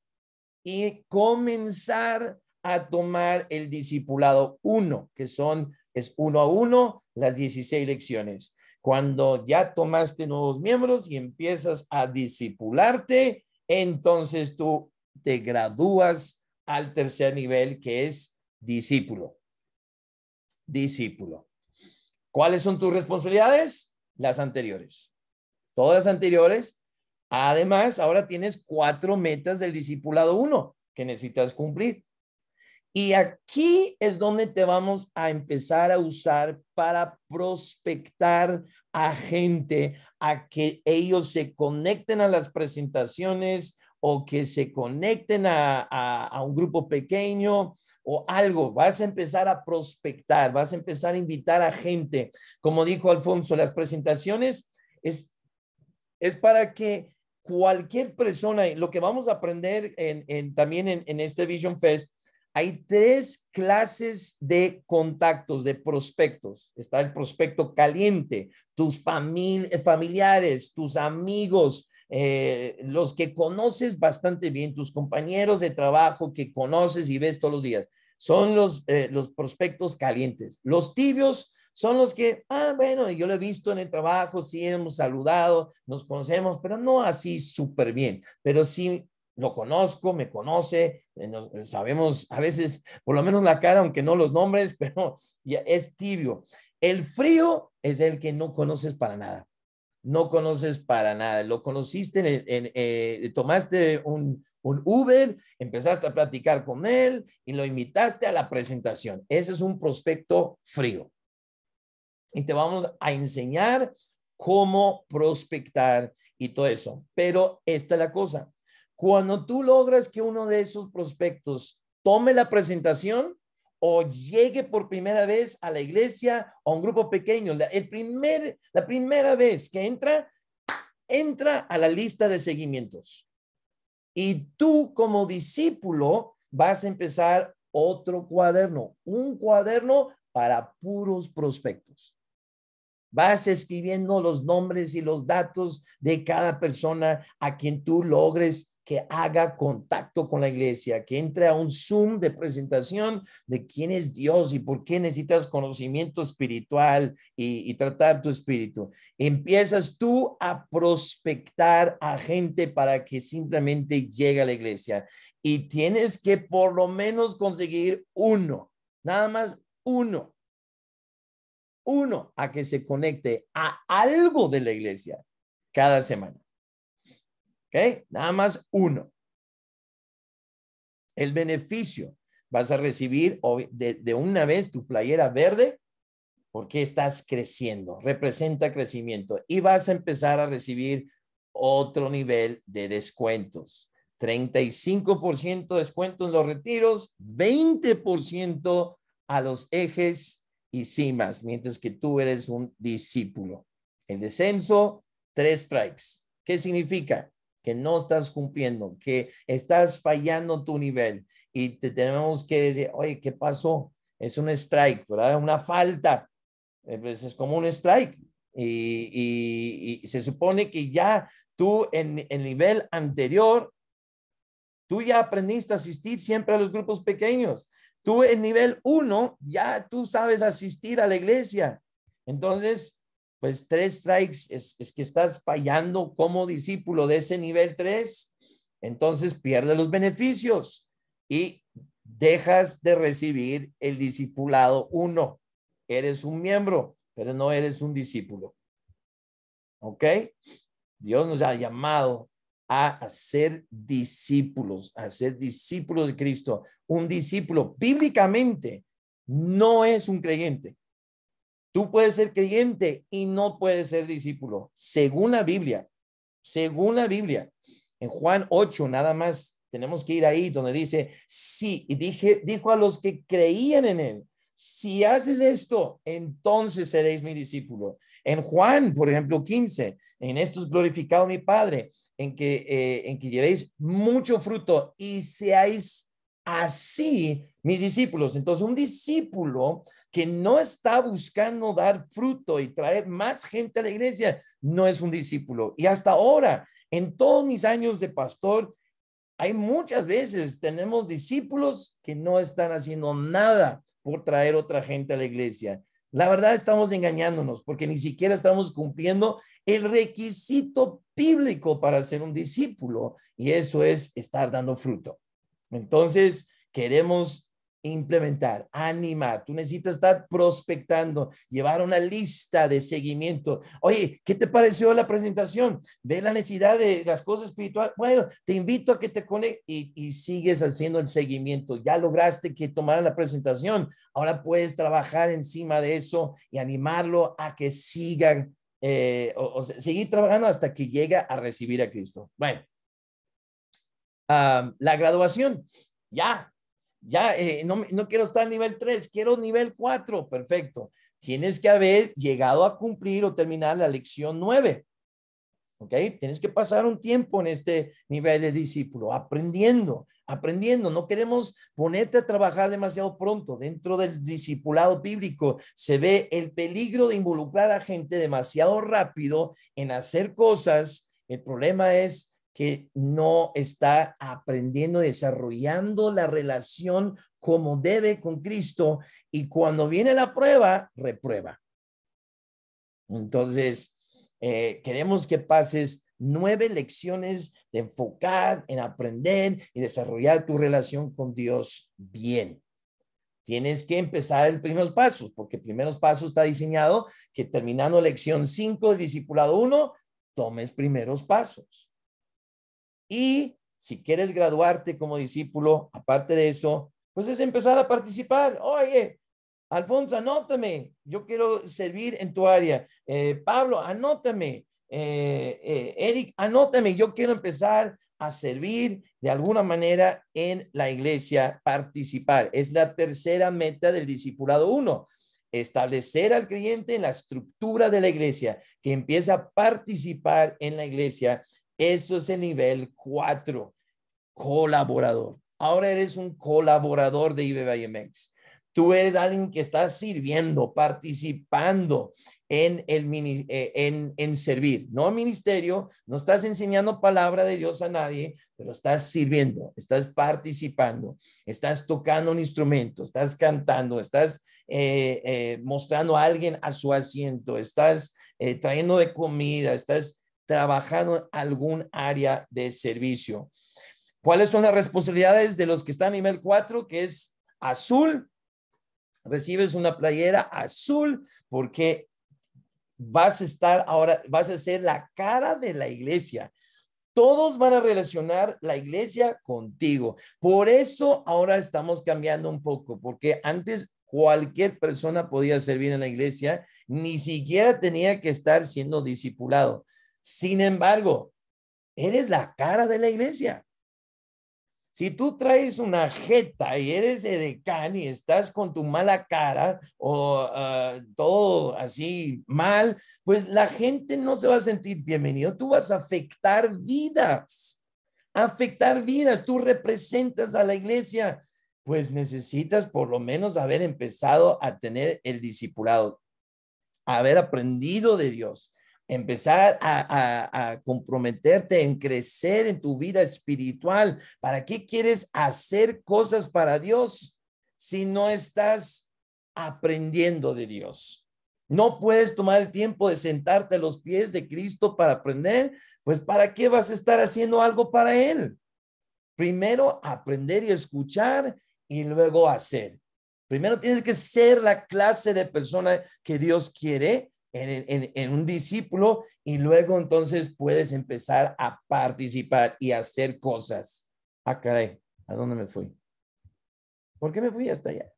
y comenzar tomar el discipulado 1, que son, es uno a uno, las 16 lecciones. Cuando ya tomaste nuevos miembros y empiezas a discipularte, entonces tú te gradúas al tercer nivel, que es discípulo. Discípulo. ¿Cuáles son tus responsabilidades? Las anteriores. Todas las anteriores. Además, ahora tienes cuatro metas del discipulado uno que necesitas cumplir. Y aquí es donde te vamos a empezar a usar para prospectar a gente, a que ellos se conecten a las presentaciones o que se conecten a, un grupo pequeño o algo. Vas a empezar a prospectar, vas a empezar a invitar a gente. Como dijo Alfonso, las presentaciones es, es para que cualquier persona, lo que vamos a aprender en, también en este Vision Fest hay tres clases de contactos, de prospectos. Está el prospecto caliente, tus familiares, tus amigos, eh, los que conoces bastante bien, tus compañeros de trabajo que conoces y ves todos los días. Son los, eh, los prospectos calientes. Los tibios son los que, ah, bueno, yo lo he visto en el trabajo, sí hemos saludado, nos conocemos, pero no así súper bien. Pero sí lo conozco, me conoce, eh, eh, sabemos a veces por lo menos la cara, aunque no los nombres, pero ya es tibio. El frío es el que no conoces para nada, no conoces para nada. Lo conociste, eh, tomaste un, un Uber, empezaste a platicar con él y lo invitaste a la presentación. Ese es un prospecto frío. Y te vamos a enseñar cómo prospectar y todo eso. Pero esta es la cosa, cuando tú logras que uno de esos prospectos tome la presentación o llegue por primera vez a la iglesia o a un grupo pequeño, la, el primer, la primera vez que entra, entra a la lista de seguimientos. Y tú como discípulo vas a empezar otro cuaderno, un cuaderno para puros prospectos. Vas escribiendo los nombres y los datos de cada persona a quien tú logres que haga contacto con la iglesia, que entre a un Zoom de presentación de quién es Dios y por qué necesitas conocimiento espiritual y, tratar tu espíritu. Empiezas tú a prospectar a gente para que simplemente llegue a la iglesia y tienes que por lo menos conseguir uno, nada más uno uno a que se conecte a algo de la iglesia cada semana. ¿Ok? Nada más uno. El beneficio. Vas a recibir de, de una vez tu playera verde porque estás creciendo, representa crecimiento y vas a empezar a recibir otro nivel de descuentos. 35% descuento en los retiros, 20% a los ejes y cimas, mientras que tú eres un discípulo. El descenso, tres strikes. ¿Qué significa? que no estás cumpliendo, que estás fallando tu nivel y te tenemos que decir, oye, ¿qué pasó? Es un strike, ¿verdad? Una falta. Eh, pues, es como un strike. Y, y, se supone que ya tú en el nivel anterior, tú ya aprendiste a asistir siempre a los grupos pequeños. Tú en nivel uno, ya tú sabes asistir a la iglesia. Entonces, pues tres strikes es, que estás fallando como discípulo de ese nivel tres, entonces pierde los beneficios y dejas de recibir el discipulado uno. Eres un miembro, pero no eres un discípulo. ¿Ok? Dios nos ha llamado a ser discípulos, a ser discípulos de Cristo. Un discípulo bíblicamente no es un creyente. Tú puedes ser creyente y no puedes ser discípulo, según la Biblia, según la Biblia. En Juan 8, nada más, tenemos que ir ahí donde dice, sí, y dije, dijo a los que creían en él, si haces esto, entonces seréis mi discípulo. En Juan, por ejemplo, 15, en esto es glorificado mi Padre, en que, eh, en que llevéis mucho fruto y seáis así mis discípulos. Entonces, un discípulo que no está buscando dar fruto y traer más gente a la iglesia, no es un discípulo. Y hasta ahora, en todos mis años de pastor, hay muchas veces, tenemos discípulos que no están haciendo nada por traer otra gente a la iglesia. La verdad estamos engañándonos porque ni siquiera estamos cumpliendo el requisito bíblico para ser un discípulo y eso es estar dando fruto. Entonces, queremos implementar, animar. Tú necesitas estar prospectando, llevar una lista de seguimiento. Oye, ¿qué te pareció la presentación? Ve la necesidad de las cosas espirituales. Bueno, te invito a que te conectes y, sigues haciendo el seguimiento. Ya lograste que tomara la presentación. Ahora puedes trabajar encima de eso y animarlo a que sigan, eh, o, o seguir trabajando hasta que llega a recibir a Cristo. Bueno la graduación. Ya, ya, eh, no, no quiero estar a nivel 3, quiero nivel 4, perfecto. Tienes que haber llegado a cumplir o terminar la lección 9. ¿ok? Tienes que pasar un tiempo en este nivel de discípulo, aprendiendo, aprendiendo. No queremos ponerte a trabajar demasiado pronto. Dentro del discipulado bíblico se ve el peligro de involucrar a gente demasiado rápido en hacer cosas. El problema es que no está aprendiendo, desarrollando la relación como debe con Cristo y cuando viene la prueba, reprueba. Entonces, eh, queremos que pases nueve lecciones de enfocar en aprender y desarrollar tu relación con Dios bien. Tienes que empezar el primeros pasos, porque primeros pasos está diseñado que terminando lección 5 del discipulado 1, tomes primeros pasos. Y si quieres graduarte como discípulo, aparte de eso, pues es empezar a participar. Oye, Alfonso, anótame, yo quiero servir en tu área. Eh, Pablo, anótame. Eh, eh, Eric, anótame, yo quiero empezar a servir de alguna manera en la iglesia, participar. Es la tercera meta del discipulado uno establecer al creyente en la estructura de la iglesia, que empieza a participar en la iglesia eso es el nivel cuatro, colaborador. Ahora eres un colaborador de IBBMX. Tú eres alguien que está sirviendo, participando en, el, eh, en, en servir, no ministerio, no estás enseñando palabra de Dios a nadie, pero estás sirviendo, estás participando, estás tocando un instrumento, estás cantando, estás eh, eh, mostrando a alguien a su asiento, estás trayendo de comida, estás trabajando en algún área de servicio. ¿Cuáles son las responsabilidades de los que están a nivel 4, que es azul? Recibes una playera azul porque vas a estar ahora, vas a ser la cara de la iglesia. Todos van a relacionar la iglesia contigo. Por eso ahora estamos cambiando un poco, porque antes cualquier persona podía servir en la iglesia, ni siquiera tenía que estar siendo discipulado. Sin embargo, eres la cara de la iglesia. Si tú traes una jeta y eres edecán y estás con tu mala cara o ah, todo así mal, pues la gente no se va a sentir bienvenido. Tú vas a afectar vidas, afectar vidas. Tú representas a la iglesia, pues necesitas por lo menos haber empezado a tener el discipulado, haber aprendido de Dios, empezar a, comprometerte en crecer en tu vida espiritual. ¿Para qué quieres hacer cosas para Dios si no estás aprendiendo de Dios? No puedes tomar el tiempo de sentarte a los pies de Cristo para aprender, pues ¿para qué vas a estar haciendo algo para Él? Primero aprender y escuchar y luego hacer. Primero tienes que ser la clase de persona que Dios quiere en, un discípulo y luego entonces puedes empezar a participar y hacer cosas. Ah, caray, ¿a dónde me fui? ¿Por qué me fui hasta allá?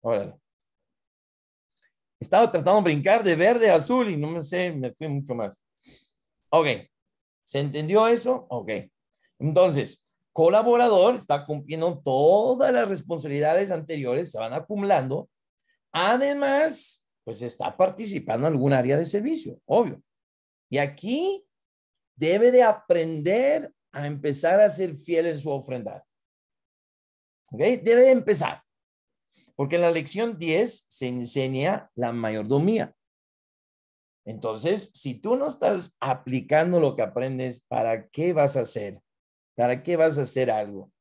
Órale. Estaba tratando de brincar de verde a azul y no me sé, me fui mucho más. Ok, ¿se entendió eso? Ok. Entonces, colaborador está cumpliendo todas las responsabilidades anteriores, se van acumulando. Además, pues está participando en algún área de servicio, obvio. Y aquí debe de aprender a empezar a ser fiel en su ofrenda. Debe de empezar. Porque en la lección 10 se enseña la mayordomía. Entonces, si tú no estás aplicando lo que aprendes, ¿para qué vas a hacer? ¿Para qué vas a hacer algo?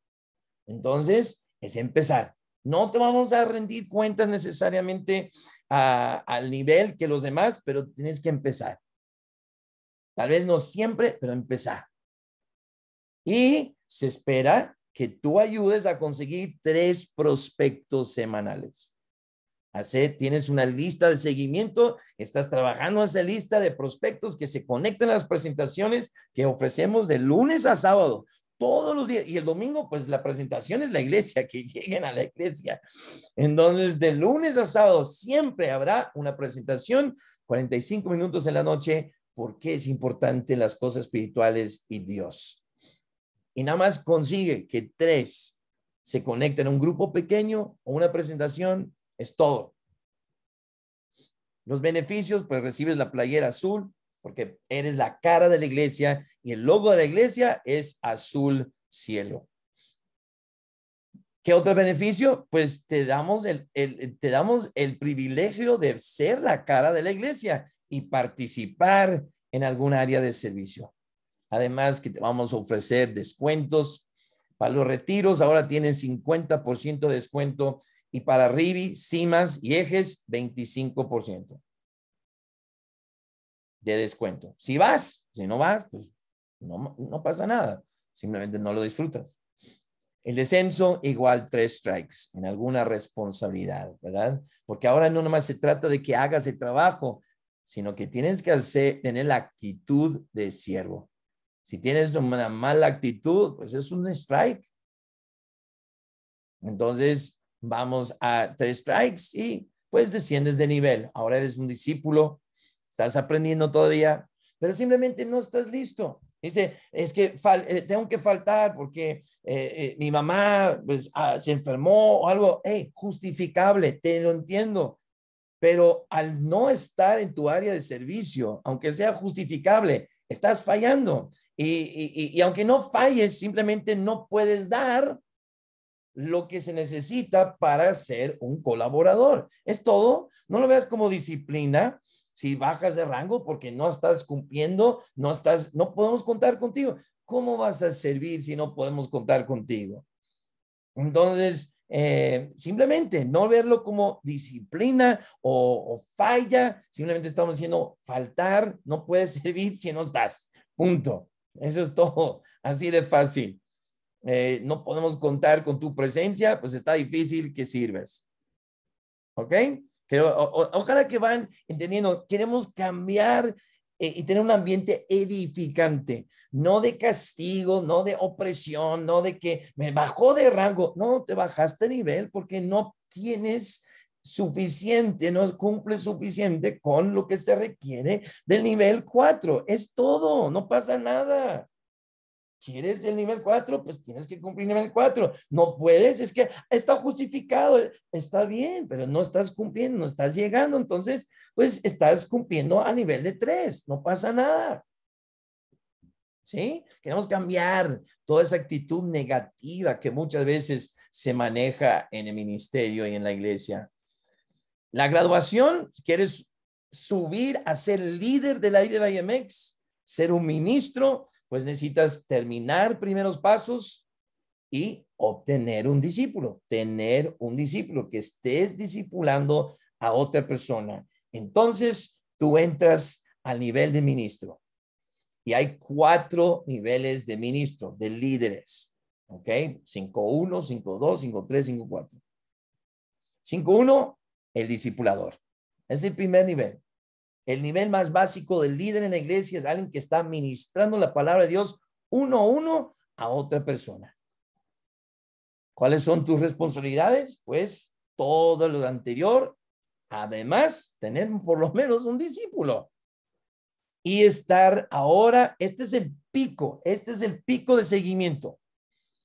Entonces, es empezar. No te vamos a rendir cuentas necesariamente al nivel que los demás, pero tienes que empezar. Tal vez no siempre, pero empezar. Y se espera que tú ayudes a conseguir tres prospectos semanales. Así, tienes una lista de seguimiento, estás trabajando esa lista de prospectos que se conectan a las presentaciones que ofrecemos de lunes a sábado todos los días. Y el domingo, pues la presentación es la iglesia, que lleguen a la iglesia. Entonces, de lunes a sábado siempre habrá una presentación, 45 minutos en la noche, porque es importante las cosas espirituales y Dios. Y nada más consigue que tres se conecten a un grupo pequeño o una presentación, es todo. Los beneficios, pues recibes la playera azul, porque eres la cara de la iglesia y el logo de la iglesia es azul cielo. ¿Qué otro beneficio? Pues te damos el, te damos el privilegio de ser la cara de la iglesia y participar en algún área de servicio. Además que te vamos a ofrecer descuentos para los retiros, ahora tienen 50% de descuento y para Rivi, Cimas y Ejes 25% de descuento. Si vas, si no vas, pues no, pasa nada, simplemente no lo disfrutas. El descenso igual tres strikes en alguna responsabilidad, ¿verdad? Porque ahora no nomás se trata de que hagas el trabajo, sino que tienes que hacer, tener la actitud de siervo. Si tienes una mala actitud, pues es un strike. Entonces, vamos a tres strikes y pues desciendes de nivel. Ahora eres un discípulo estás aprendiendo todavía, pero simplemente no estás listo. Dice, es que eh, tengo que faltar porque eh, eh, mi mamá pues, ah, se enfermó o algo. justificable, te lo entiendo. Pero al no estar en tu área de servicio, aunque sea justificable, estás fallando. y aunque no falles, simplemente no puedes dar lo que se necesita para ser un colaborador. Es todo. No lo veas como disciplina, si bajas de rango porque no estás cumpliendo, no estás, no podemos contar contigo. ¿Cómo vas a servir si no podemos contar contigo? Entonces, eh, simplemente no verlo como disciplina o, falla, simplemente estamos diciendo faltar, no puedes servir si no estás. Punto. Eso es todo, así de fácil. Eh, no podemos contar con tu presencia, pues está difícil que sirves. ¿Ok? Creo, ojalá que van entendiendo, queremos cambiar eh, y tener un ambiente edificante, no de castigo, no de opresión, no de que me bajó de rango, no, te bajaste de nivel porque no tienes suficiente, no cumples suficiente con lo que se requiere del nivel 4. Es todo, no pasa nada. ¿Quieres el nivel 4? Pues tienes que cumplir nivel 4. No puedes, es que está justificado, está bien, pero no estás cumpliendo, no estás llegando. Entonces, pues estás cumpliendo a nivel de 3, no pasa nada. ¿Sí? Queremos cambiar toda esa actitud negativa que muchas veces se maneja en el ministerio y en la iglesia. La graduación, quieres subir a ser líder de la Iglesia ser un ministro, pues necesitas terminar primeros pasos y obtener un discípulo, tener un discípulo que estés discipulando a otra persona. Entonces tú entras al nivel de ministro. Y hay cuatro niveles de ministro, de líderes. ¿Ok? 5-1, 5-2, 5-3, 5-4. 5-1, el discipulador. Es el primer nivel. El nivel más básico del líder en la iglesia es alguien que está ministrando la palabra de Dios uno a uno a otra persona. ¿Cuáles son tus responsabilidades? Pues todo lo anterior. Además, tener por lo menos un discípulo. Y estar ahora, este es el pico, este es el pico de seguimiento.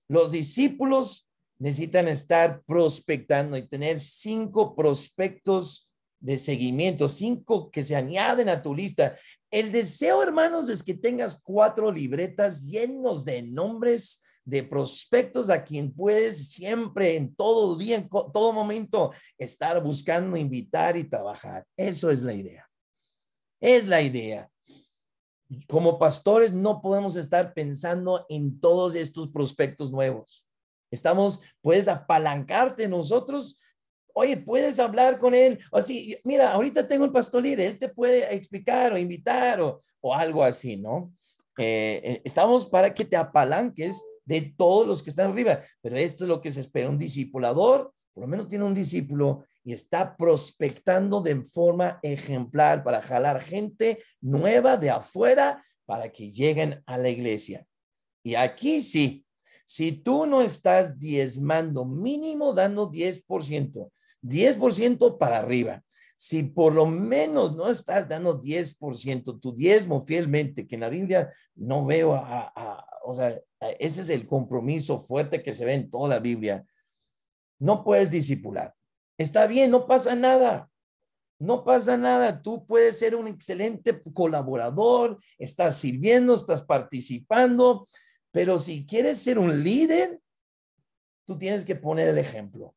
Los discípulos necesitan estar prospectando y tener cinco prospectos de seguimiento, cinco que se añaden a tu lista. El deseo, hermanos, es que tengas cuatro libretas llenos de nombres de prospectos a quien puedes siempre, en todo día, en todo momento, estar buscando, invitar y trabajar. Eso es la idea. Es la idea. Como pastores no podemos estar pensando en todos estos prospectos nuevos. Estamos, puedes apalancarte nosotros oye, puedes hablar con él, o así, mira, ahorita tengo el pastor él te puede explicar o invitar o, algo así, ¿no? Eh, eh, estamos para que te apalanques de todos los que están arriba, pero esto es lo que se espera, un discipulador, por lo menos tiene un discípulo y está prospectando de forma ejemplar para jalar gente nueva de afuera para que lleguen a la iglesia. Y aquí sí, si tú no estás diezmando, mínimo dando 10%, 10% para arriba. Si por lo menos no estás dando 10%, tu diezmo fielmente, que en la Biblia no veo a, o sea, ese es el compromiso fuerte que se ve en toda la Biblia. No puedes disipular. Está bien, no pasa nada. No pasa nada, tú puedes ser un excelente colaborador, estás sirviendo, estás participando, pero si quieres ser un líder, tú tienes que poner el ejemplo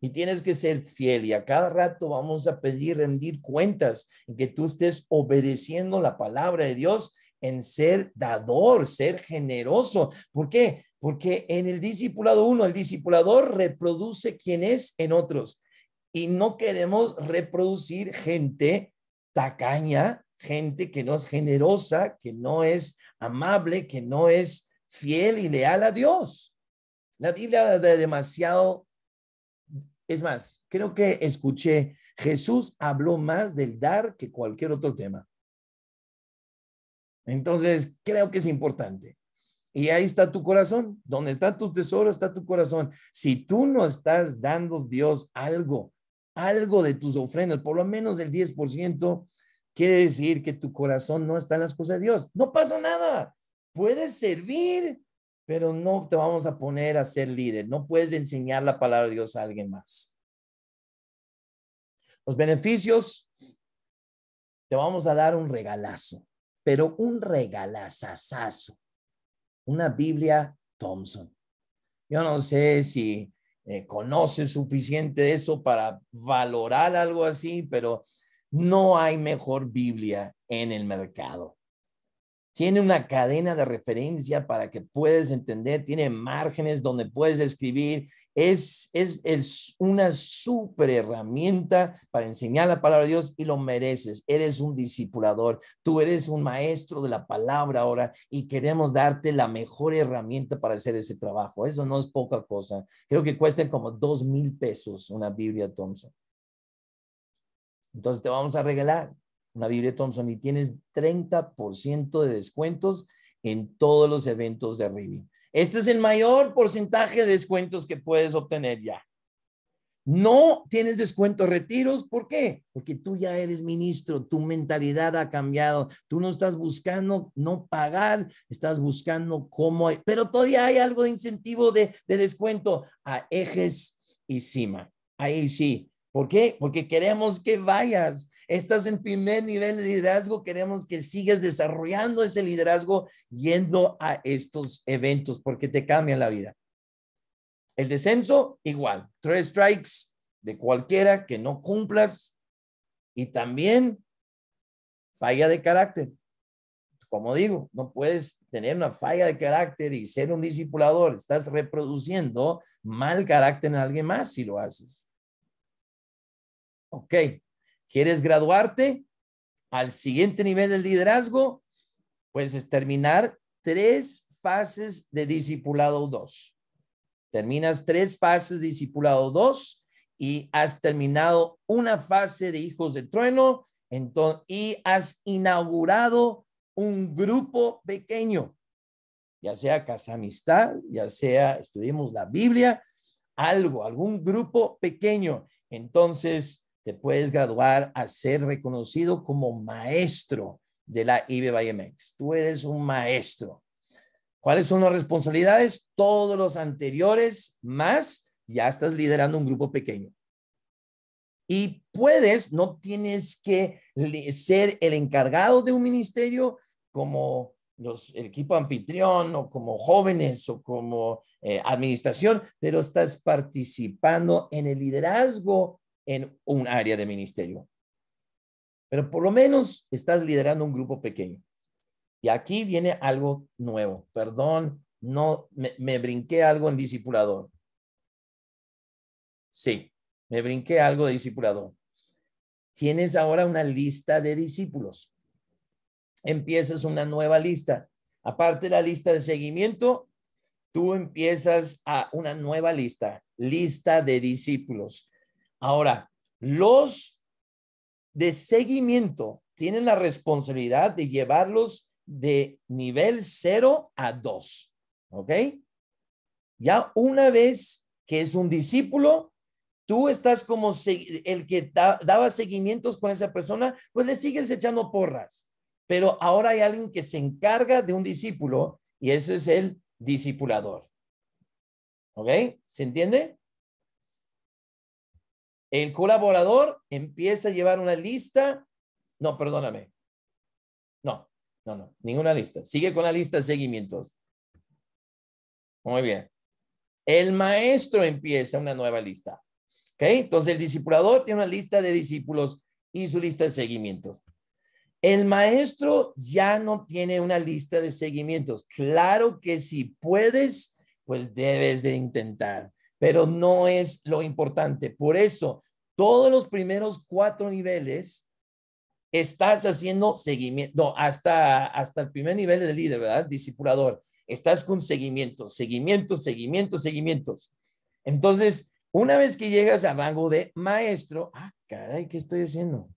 y tienes que ser fiel y a cada rato vamos a pedir rendir cuentas en que tú estés obedeciendo la palabra de Dios en ser dador, ser generoso. ¿Por qué? Porque en el discipulado uno, el discipulador reproduce quien es en otros y no queremos reproducir gente tacaña, gente que no es generosa, que no es amable, que no es fiel y leal a Dios. La Biblia da demasiado es más, creo que escuché, Jesús habló más del dar que cualquier otro tema. Entonces, creo que es importante. Y ahí está tu corazón. Donde está tu tesoro, está tu corazón. Si tú no estás dando Dios algo, algo de tus ofrendas, por lo menos el 10%, quiere decir que tu corazón no está en las cosas de Dios. No pasa nada. Puedes servir, pero no te vamos a poner a ser líder. No puedes enseñar la palabra de Dios a alguien más. Los beneficios, te vamos a dar un regalazo, pero un regalazazazo. Una Biblia Thompson. Yo no sé si eh, conoces suficiente de eso para valorar algo así, pero no hay mejor Biblia en el mercado tiene una cadena de referencia para que puedas entender, tiene márgenes donde puedes escribir, es, es, es una super herramienta para enseñar la palabra de Dios y lo mereces. Eres un discipulador, tú eres un maestro de la palabra ahora y queremos darte la mejor herramienta para hacer ese trabajo. Eso no es poca cosa. Creo que cuesta como dos mil pesos una Biblia Thompson. Entonces te vamos a regalar una Biblia Thompson y tienes 30% de descuentos en todos los eventos de Rivi. Este es el mayor porcentaje de descuentos que puedes obtener ya. No tienes descuento retiros, ¿por qué? Porque tú ya eres ministro, tu mentalidad ha cambiado, tú no estás buscando no pagar, estás buscando cómo, pero todavía hay algo de incentivo de, de descuento a ejes y cima. Ahí sí. ¿Por qué? Porque queremos que vayas estás en primer nivel de liderazgo, queremos que sigas desarrollando ese liderazgo yendo a estos eventos porque te cambian la vida. El descenso, igual, tres strikes de cualquiera que no cumplas y también falla de carácter. Como digo, no puedes tener una falla de carácter y ser un discipulador. Estás reproduciendo mal carácter en alguien más si lo haces. Ok, ¿Quieres graduarte al siguiente nivel del liderazgo? Pues es terminar tres fases de discipulado 2. Terminas tres fases de discipulado 2 y has terminado una fase de hijos de trueno entonces, y has inaugurado un grupo pequeño, ya sea casa amistad, ya sea estudiemos la Biblia, algo, algún grupo pequeño. Entonces, puedes graduar a ser reconocido como maestro de la MX. Tú eres un maestro. ¿Cuáles son las responsabilidades? Todos los anteriores más ya estás liderando un grupo pequeño. Y puedes, no tienes que ser el encargado de un ministerio como los, el equipo anfitrión o como jóvenes o como eh, administración, pero estás participando en el liderazgo en un área de ministerio. Pero por lo menos estás liderando un grupo pequeño. Y aquí viene algo nuevo. Perdón, no me, brinqué algo en discipulador. Sí, me brinqué algo de discipulador. Tienes ahora una lista de discípulos. Empiezas una nueva lista. Aparte de la lista de seguimiento, tú empiezas a una nueva lista, lista de discípulos. Ahora, los de seguimiento tienen la responsabilidad de llevarlos de nivel 0 a 2. ¿Ok? Ya una vez que es un discípulo, tú estás como el que daba seguimientos con esa persona, pues le sigues echando porras. Pero ahora hay alguien que se encarga de un discípulo y eso es el discipulador. ¿Ok? ¿Se entiende? El colaborador empieza a llevar una lista. No, perdóname. No, no, no, ninguna lista. Sigue con la lista de seguimientos. Muy bien. El maestro empieza una nueva lista. Entonces el discipulador tiene una lista de discípulos y su lista de seguimientos. El maestro ya no tiene una lista de seguimientos. Claro que si puedes, pues debes de intentar pero no es lo importante. Por eso, todos los primeros cuatro niveles estás haciendo seguimiento, no, hasta, hasta el primer nivel de líder, ¿verdad? Discipulador. Estás con seguimiento, seguimiento, seguimiento, seguimientos. Entonces, una vez que llegas al rango de maestro, ah, caray, ¿qué estoy haciendo?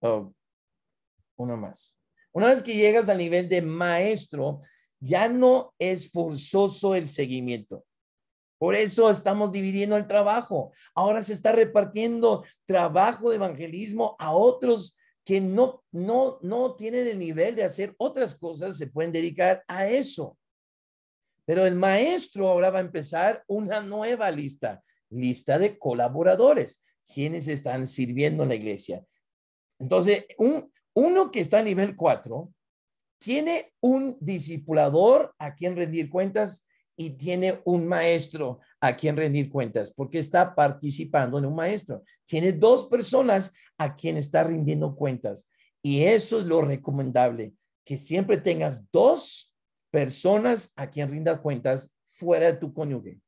Oh, uno más. Una vez que llegas al nivel de maestro, ya no es forzoso el seguimiento. Por eso estamos dividiendo el trabajo. Ahora se está repartiendo trabajo de evangelismo a otros que no, no, no tienen el nivel de hacer otras cosas, se pueden dedicar a eso. Pero el maestro ahora va a empezar una nueva lista, lista de colaboradores, quienes están sirviendo en la iglesia. Entonces, un, uno que está a nivel 4 tiene un discipulador a quien rendir cuentas y tiene un maestro a quien rendir cuentas, porque está participando en un maestro. Tiene dos personas a quien está rindiendo cuentas. Y eso es lo recomendable, que siempre tengas dos personas a quien rindas cuentas fuera de tu cónyuge.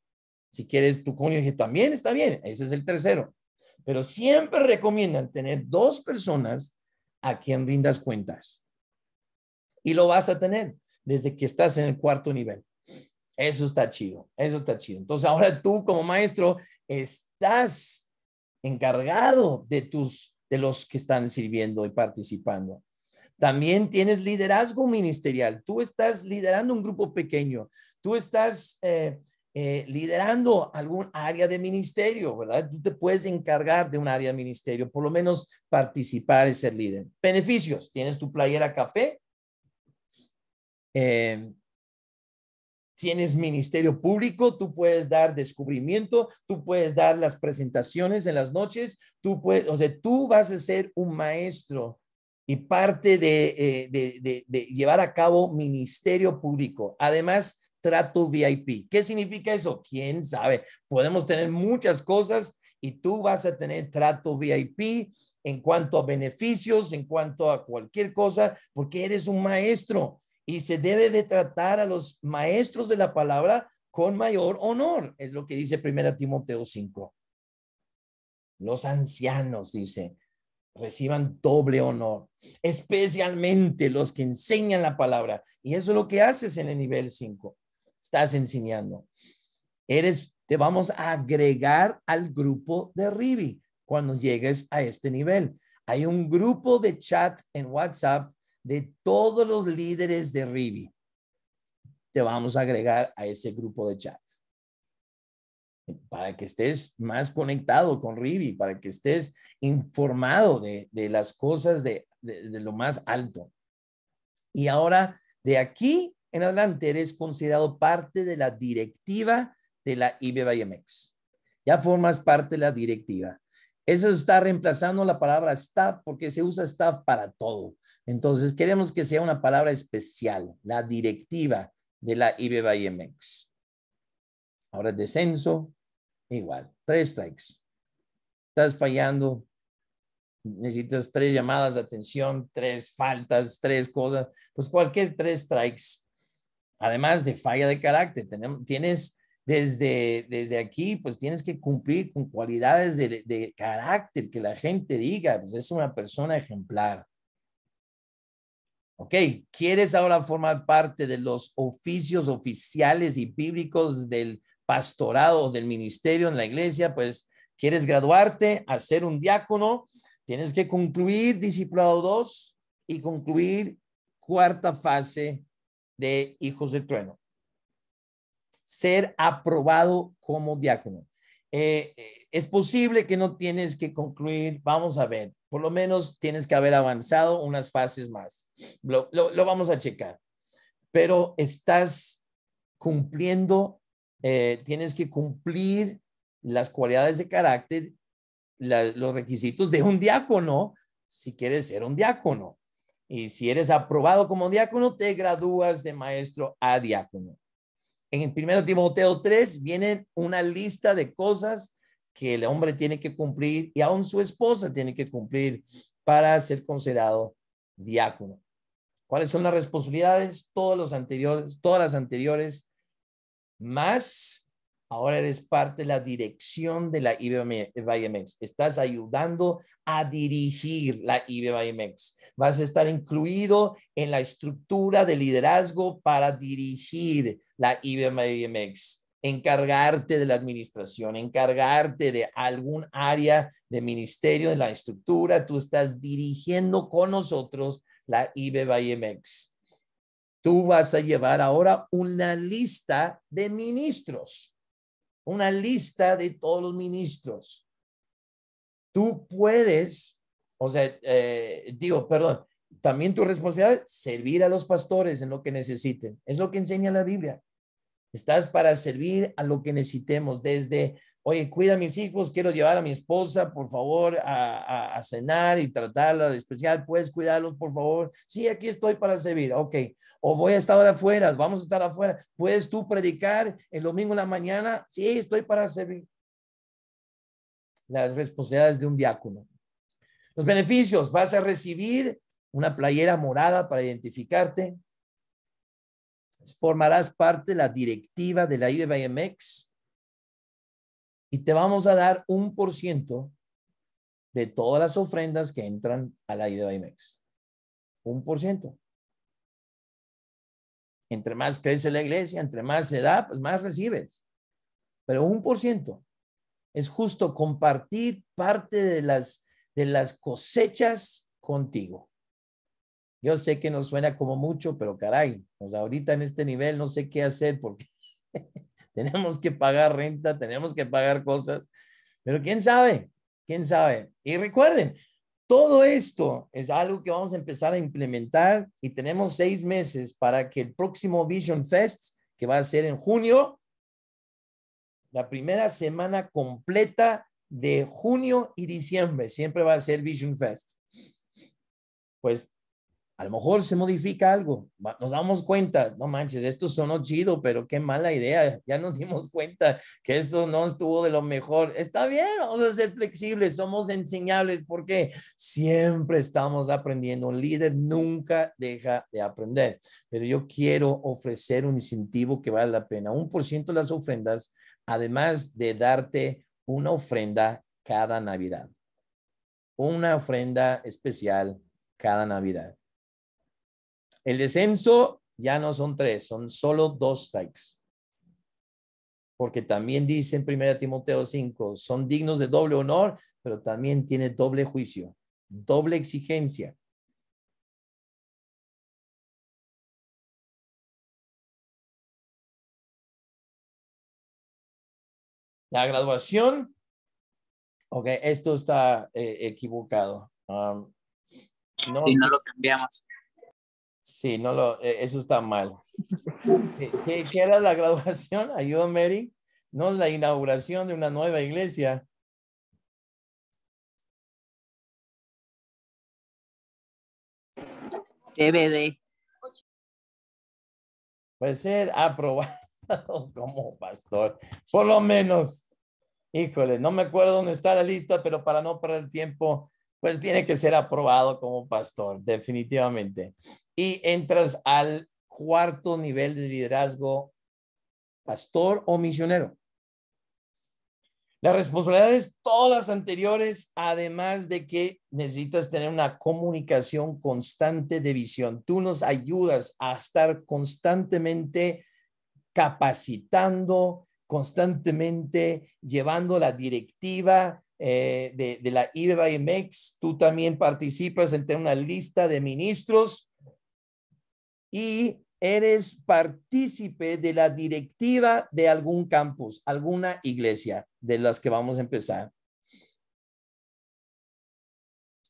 Si quieres tu cónyuge también, está bien, ese es el tercero. Pero siempre recomiendan tener dos personas a quien rindas cuentas y lo vas a tener desde que estás en el cuarto nivel. Eso está chido, eso está chido. Entonces ahora tú como maestro estás encargado de tus de los que están sirviendo y participando. También tienes liderazgo ministerial. Tú estás liderando un grupo pequeño. Tú estás eh, eh, liderando algún área de ministerio, ¿verdad? Tú te puedes encargar de un área de ministerio, por lo menos participar y ser líder. Beneficios. Tienes tu playera café eh, tienes ministerio público, tú puedes dar descubrimiento, tú puedes dar las presentaciones en las noches, tú puedes, o sea, tú vas a ser un maestro y parte de, eh, de llevar a cabo ministerio público. Además, trato VIP. ¿Qué significa eso? ¿Quién sabe? Podemos tener muchas cosas y tú vas a tener trato VIP en cuanto a beneficios, en cuanto a cualquier cosa, porque eres un maestro y se debe de tratar a los maestros de la palabra con mayor honor, es lo que dice Primera Timoteo 5. Los ancianos, dice, reciban doble honor, especialmente los que enseñan la palabra. Y eso es lo que haces en el nivel 5. Estás enseñando. Eres, te vamos a agregar al grupo de Ribi cuando llegues a este nivel. Hay un grupo de chat en WhatsApp de todos los líderes de Rivi. Te vamos a agregar a ese grupo de chat para que estés más conectado con Rivi, para que estés informado de, las cosas de, lo más alto. Y ahora, de aquí en adelante, eres considerado parte de la directiva de la IBMX Ya formas parte de la directiva. Eso está reemplazando la palabra staff porque se usa staff para todo. Entonces, queremos que sea una palabra especial, la directiva de la IBBIMX. IMX. Ahora, descenso, igual, tres strikes. Estás fallando, necesitas tres llamadas de atención, tres faltas, tres cosas, pues cualquier tres strikes. Además de falla de carácter, tenemos, tienes desde, desde aquí, pues tienes que cumplir con cualidades de, carácter que la gente diga, pues es una persona ejemplar. Ok, ¿quieres ahora formar parte de los oficios oficiales y bíblicos del pastorado del ministerio en la iglesia? Pues, ¿quieres graduarte, hacer un diácono? Tienes que concluir discipulado 2 y concluir cuarta fase de Hijos del Trueno ser aprobado como diácono. Eh, eh, es posible que no tienes que concluir, vamos a ver, por lo menos tienes que haber avanzado unas fases más. Lo, vamos a checar, pero estás cumpliendo, eh, tienes que cumplir las cualidades de carácter, los requisitos de un diácono, si quieres ser un diácono. Y si eres aprobado como diácono, te gradúas de maestro a diácono en el primero Timoteo 3 viene una lista de cosas que el hombre tiene que cumplir y aún su esposa tiene que cumplir para ser considerado diácono. ¿Cuáles son las responsabilidades? Todos los anteriores, todas las anteriores, más ahora eres parte de la dirección de la IBMX. Estás ayudando a dirigir la IBMX. E vas a estar incluido en la estructura de liderazgo para dirigir la IBMX. E encargarte de la administración, encargarte de algún área de ministerio en la estructura. Tú estás dirigiendo con nosotros la IBMX. E Tú vas a llevar ahora una lista de ministros, una lista de todos los ministros tú puedes, o sea, eh, digo, perdón, también tu responsabilidad servir a los pastores en lo que necesiten. Es lo que enseña la Biblia. Estás para servir a lo que necesitemos, desde, oye, cuida a mis hijos, quiero llevar a mi esposa, por favor, a, cenar y tratarla de especial, puedes cuidarlos, por favor. Sí, aquí estoy para servir, ok. O voy a estar afuera, vamos a estar afuera. ¿Puedes tú predicar el domingo en la mañana? Sí, estoy para servir las responsabilidades de un diácono. Los beneficios, vas a recibir una playera morada para identificarte, formarás parte de la directiva de la IBMX y te vamos a dar un por ciento de todas las ofrendas que entran a la IBMX. Un por ciento. Entre más crece la iglesia, entre más se da, pues más recibes. Pero un por ciento. Es justo compartir parte de las, de las cosechas contigo. Yo sé que nos suena como mucho, pero caray, pues ahorita en este nivel no sé qué hacer porque tenemos que pagar renta, tenemos que pagar cosas, pero quién sabe, quién sabe. Y recuerden, todo esto es algo que vamos a empezar a implementar y tenemos seis meses para que el próximo Vision Fest, que va a ser en junio, la primera semana completa de junio y diciembre. Siempre va a ser Vision Fest. Pues a lo mejor se modifica algo. Nos damos cuenta, no manches, esto sonó chido, pero qué mala idea. Ya nos dimos cuenta que esto no estuvo de lo mejor. Está bien, vamos a ser flexibles, somos enseñables porque siempre estamos aprendiendo. Un líder nunca deja de aprender, pero yo quiero ofrecer un incentivo que vale la pena. Un por ciento de las ofrendas además de darte una ofrenda cada Navidad. Una ofrenda especial cada Navidad. El descenso ya no son tres, son solo dos takes. Porque también dice en 1 Timoteo 5, son dignos de doble honor, pero también tiene doble juicio, doble exigencia. La graduación, ok, esto está eh, equivocado. Um, no, no lo cambiamos. Sí, no lo, e, eso está mal. ¿Qué, era la graduación? Ayuda, Mary. No es la inauguración de una nueva iglesia. DVD. Puede ser aprobado. como pastor. Por lo menos, híjole, no me acuerdo dónde está la lista, pero para no perder tiempo, pues tiene que ser aprobado como pastor, definitivamente. Y entras al cuarto nivel de liderazgo, pastor o misionero. Las responsabilidades, todas las anteriores, además de que necesitas tener una comunicación constante de visión. Tú nos ayudas a estar constantemente capacitando constantemente, llevando la directiva eh, de, de, la IBMX. Tú también participas en una lista de ministros y eres partícipe de la directiva de algún campus, alguna iglesia de las que vamos a empezar.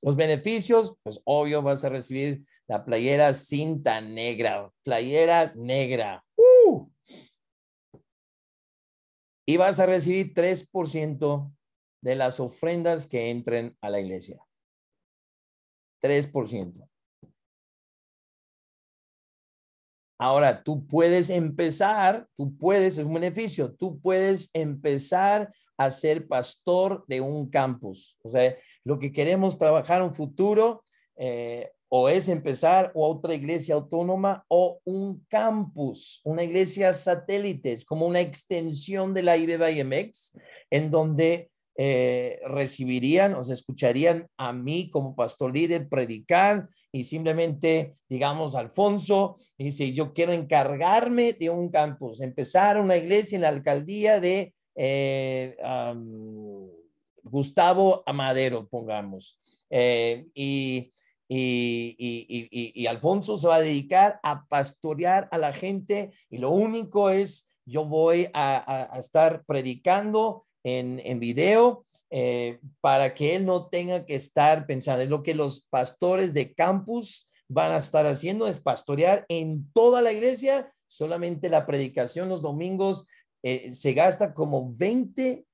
Los beneficios, pues obvio vas a recibir la playera cinta negra, playera negra. ¡Uh! y vas a recibir 3% de las ofrendas que entren a la iglesia. 3%. Ahora, tú puedes empezar, tú puedes, es un beneficio, tú puedes empezar a ser pastor de un campus. O sea, lo que queremos trabajar un futuro, eh, o es empezar o otra iglesia autónoma o un campus, una iglesia satélite, es como una extensión de la MX, en donde eh, recibirían o se escucharían a mí como pastor líder predicar y simplemente, digamos, Alfonso, dice, yo quiero encargarme de un campus, empezar una iglesia en la alcaldía de eh, Gustavo Amadero, pongamos. Eh, y y, Alfonso se va a dedicar a pastorear a la gente y lo único es yo voy a, estar predicando en, en video eh, para que él no tenga que estar pensando. Es lo que los pastores de campus van a estar haciendo, es pastorear en toda la iglesia, solamente la predicación los domingos eh, se gasta como 20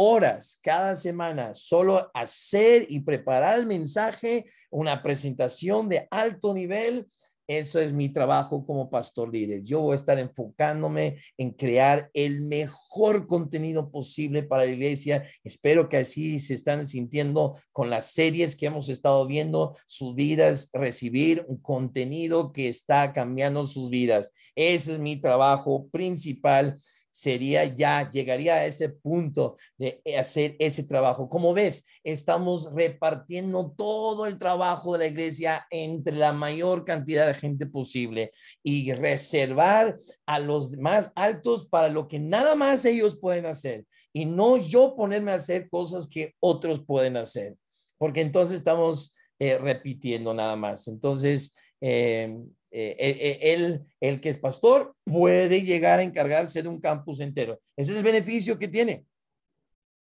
horas cada semana solo hacer y preparar el mensaje, una presentación de alto nivel. Eso es mi trabajo como pastor líder. Yo voy a estar enfocándome en crear el mejor contenido posible para la iglesia. Espero que así se están sintiendo con las series que hemos estado viendo, sus vidas, recibir un contenido que está cambiando sus vidas. Ese es mi trabajo principal sería ya, llegaría a ese punto de hacer ese trabajo. Como ves, estamos repartiendo todo el trabajo de la iglesia entre la mayor cantidad de gente posible y reservar a los más altos para lo que nada más ellos pueden hacer y no yo ponerme a hacer cosas que otros pueden hacer, porque entonces estamos eh, repitiendo nada más. Entonces, eh, eh, eh, eh, el que es pastor, puede llegar a encargarse de un campus entero. Ese es el beneficio que tiene.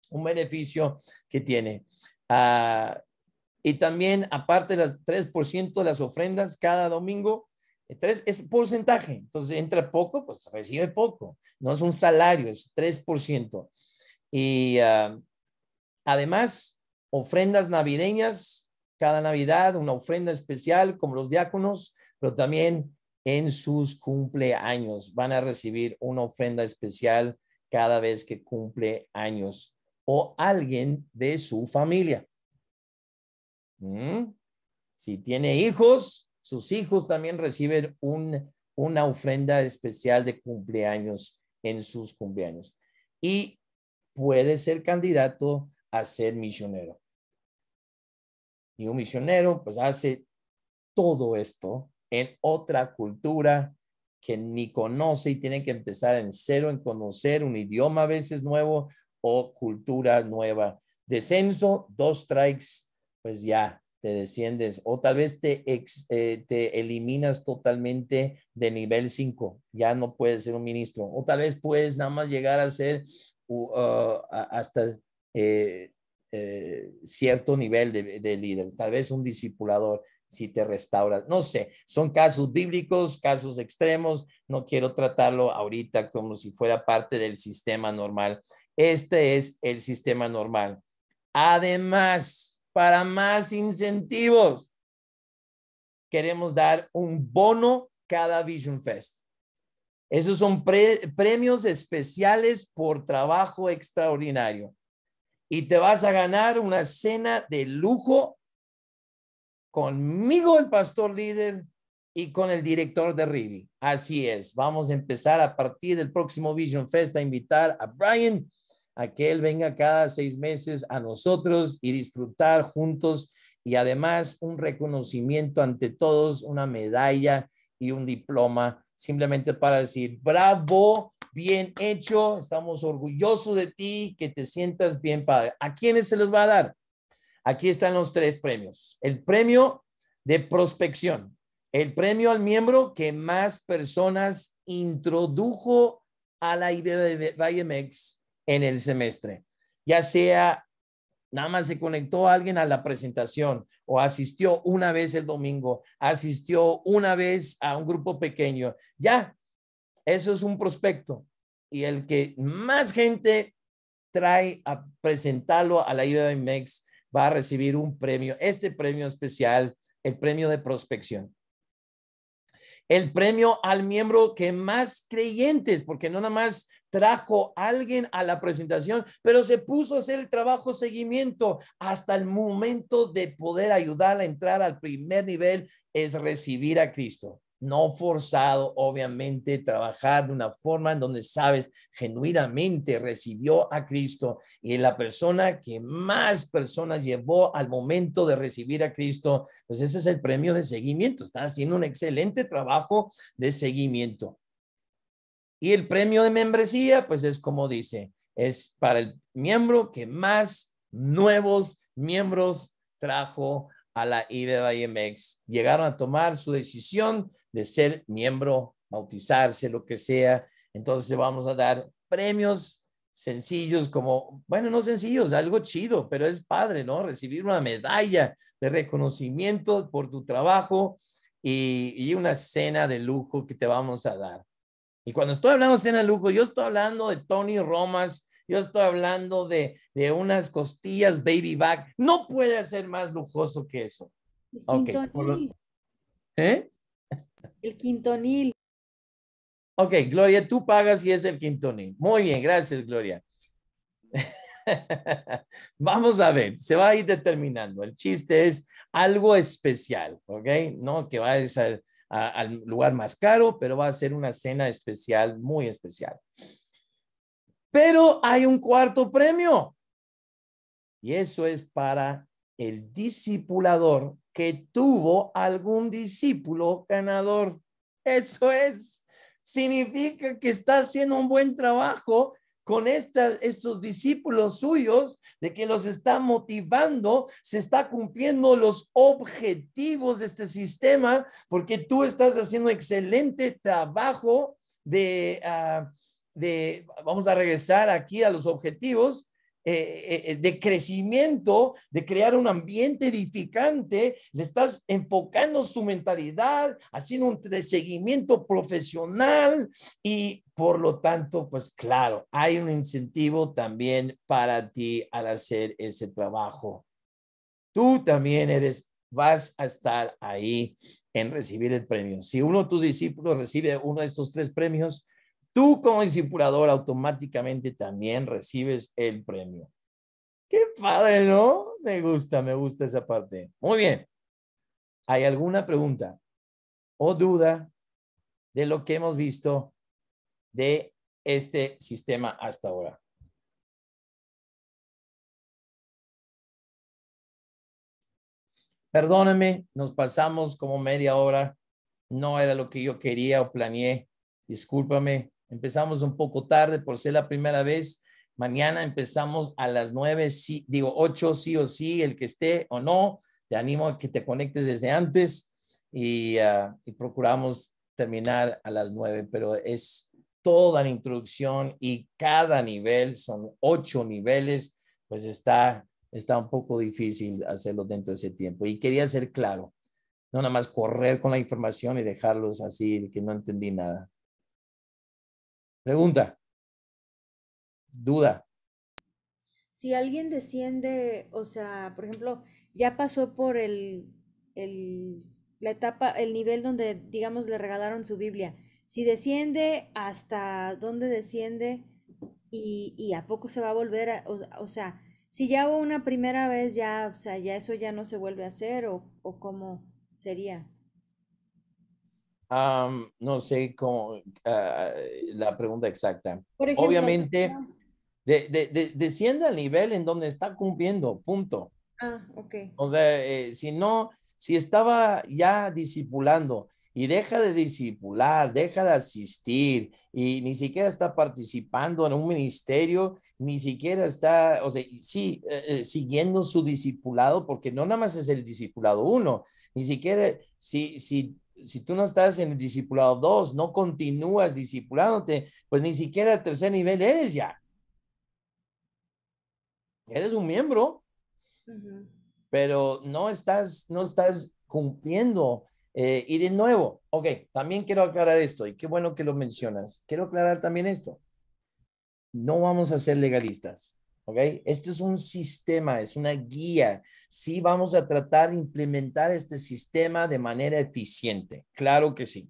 Un beneficio que tiene. Ah, y también, aparte, las 3% de las ofrendas cada domingo, Tres, es porcentaje. Entonces, entra poco, pues recibe poco. No es un salario, es 3%. Y ah, además, ofrendas navideñas, cada Navidad, una ofrenda especial, como los diáconos, pero también en sus cumpleaños. Van a recibir una ofrenda especial cada vez que cumple años o alguien de su familia. Mm. Si tiene hijos, sus hijos también reciben una ofrenda especial de cumpleaños en sus cumpleaños. Y puede ser candidato a ser misionero. Y un misionero pues hace todo esto en otra cultura que ni conoce y tiene que empezar en cero en conocer un idioma a veces nuevo o cultura nueva. Descenso, dos strikes, pues ya te desciendes o tal vez te, eh, te eliminas totalmente de nivel 5, ya no puedes ser un ministro o tal vez puedes nada más llegar a ser uh, hasta eh, eh, cierto nivel de, de líder, tal vez un discipulador si te restauras. No sé, son casos bíblicos, casos extremos. No quiero tratarlo ahorita como si fuera parte del sistema normal. Este es el sistema normal. Además, para más incentivos, queremos dar un bono cada Vision Fest. Esos son premios especiales por trabajo extraordinario. Y te vas a ganar una cena de lujo conmigo el pastor líder y con el director de Rivi. Así es, vamos a empezar a partir del próximo Vision Fest a invitar a Brian a que él venga cada seis meses a nosotros y disfrutar juntos y además un reconocimiento ante todos, una medalla y un diploma, simplemente para decir, bravo, bien hecho, estamos orgullosos de ti, que te sientas bien padre. ¿A quiénes se los va a dar? Aquí están los tres premios. El premio de prospección, el premio al miembro que más personas introdujo a la IBMX en el semestre, ya sea nada más se conectó alguien a la presentación o asistió una vez el domingo, asistió una vez a un grupo pequeño. Ya, eso es un prospecto. Y el que más gente trae a presentarlo a la IBMX va a recibir un premio, este premio especial, el premio de prospección. El premio al miembro que más creyentes, porque no nada más trajo a alguien a la presentación, pero se puso a hacer el trabajo seguimiento hasta el momento de poder ayudar a entrar al primer nivel, es recibir a Cristo no forzado, obviamente, trabajar de una forma en donde sabes genuinamente recibió a Cristo y la persona que más personas llevó al momento de recibir a Cristo, pues ese es el premio de seguimiento. Está haciendo un excelente trabajo de seguimiento. Y el premio de membresía, pues es como dice, es para el miembro que más nuevos miembros trajo a la IBMX. Llegaron a tomar su decisión de ser miembro, bautizarse, lo que sea. Entonces vamos a dar premios sencillos como, bueno, no sencillos, algo chido, pero es padre, ¿no? Recibir una medalla de reconocimiento por tu trabajo y, y una cena de lujo que te vamos a dar. Y cuando estoy hablando de cena de lujo, yo estoy hablando de Tony Romas, yo estoy hablando de, de unas costillas baby back. No puede ser más lujoso que eso. El quintonil. ¿Eh? El quintonil. Ok, Gloria, tú pagas y es el quintonil. Muy bien, gracias, Gloria. Vamos a ver, se va a ir determinando. El chiste es algo especial, ¿ok? No que va a ser al lugar más caro, pero va a ser una cena especial, muy especial. Pero hay un cuarto premio. Y eso es para el discipulador que tuvo algún discípulo ganador. Eso es. Significa que está haciendo un buen trabajo con estos discípulos suyos, de que los está motivando, se está cumpliendo los objetivos de este sistema, porque tú estás haciendo excelente trabajo de, ah, de, vamos a regresar aquí a los objetivos, eh, eh, eh, de crecimiento, de crear un ambiente edificante, le estás enfocando su mentalidad, haciendo un seguimiento profesional y por lo tanto, pues claro, hay un incentivo también para ti al hacer ese trabajo. Tú también eres vas a estar ahí en recibir el premio. Si uno de tus discípulos recibe uno de estos tres premios, Tú como discipulador automáticamente también recibes el premio. Qué padre, ¿no? Me gusta, me gusta esa parte. Muy bien. ¿Hay alguna pregunta o duda de lo que hemos visto de este sistema hasta ahora? Perdóname, nos pasamos como media hora. No era lo que yo quería o planeé. Discúlpame. Empezamos un poco tarde por ser la primera vez. Mañana empezamos a las nueve, digo ocho, sí o sí, el que esté o no. Te animo a que te conectes desde antes ah, y, procuramos terminar a las nueve, pero es toda la introducción y cada nivel, son ocho niveles, pues está, está un poco difícil hacerlo dentro de ese tiempo. Y quería ser claro, no nada más correr con la información y dejarlos así, de que no entendí nada. Pregunta. Duda. Si alguien desciende, o sea, por ejemplo, ya pasó por el, el, la etapa, el nivel donde, digamos, le regalaron su Biblia. Si desciende, ¿hasta dónde desciende? ¿Y, a poco se va a volver a, o, o, sea, si ya hubo una primera vez, ya, o sea, ya eso ya no se vuelve a hacer o, o cómo sería? no sé cómo, ah, la pregunta exacta. Obviamente, desciende al nivel en donde está cumpliendo, punto. Ah, ok. O sea, eh, si no, si estaba ya discipulando y deja de disipular, deja de asistir y ni siquiera está participando en un ministerio, ni siquiera está, o sea, sí, eh, eh, siguiendo su discipulado, porque no nada más es el discipulado uno, ni siquiera si, si si tú no estás en el discipulado 2, no continúas discipulándote, pues ni siquiera al tercer nivel eres ya. Eres un miembro, pero no estás, no estás cumpliendo. Eh, y de nuevo, ok, también quiero aclarar esto, y qué bueno que lo mencionas. Quiero aclarar también esto. No vamos a ser legalistas. ¿ok? Este es un sistema, es una guía. Sí vamos a tratar de implementar este sistema de manera eficiente, claro que sí.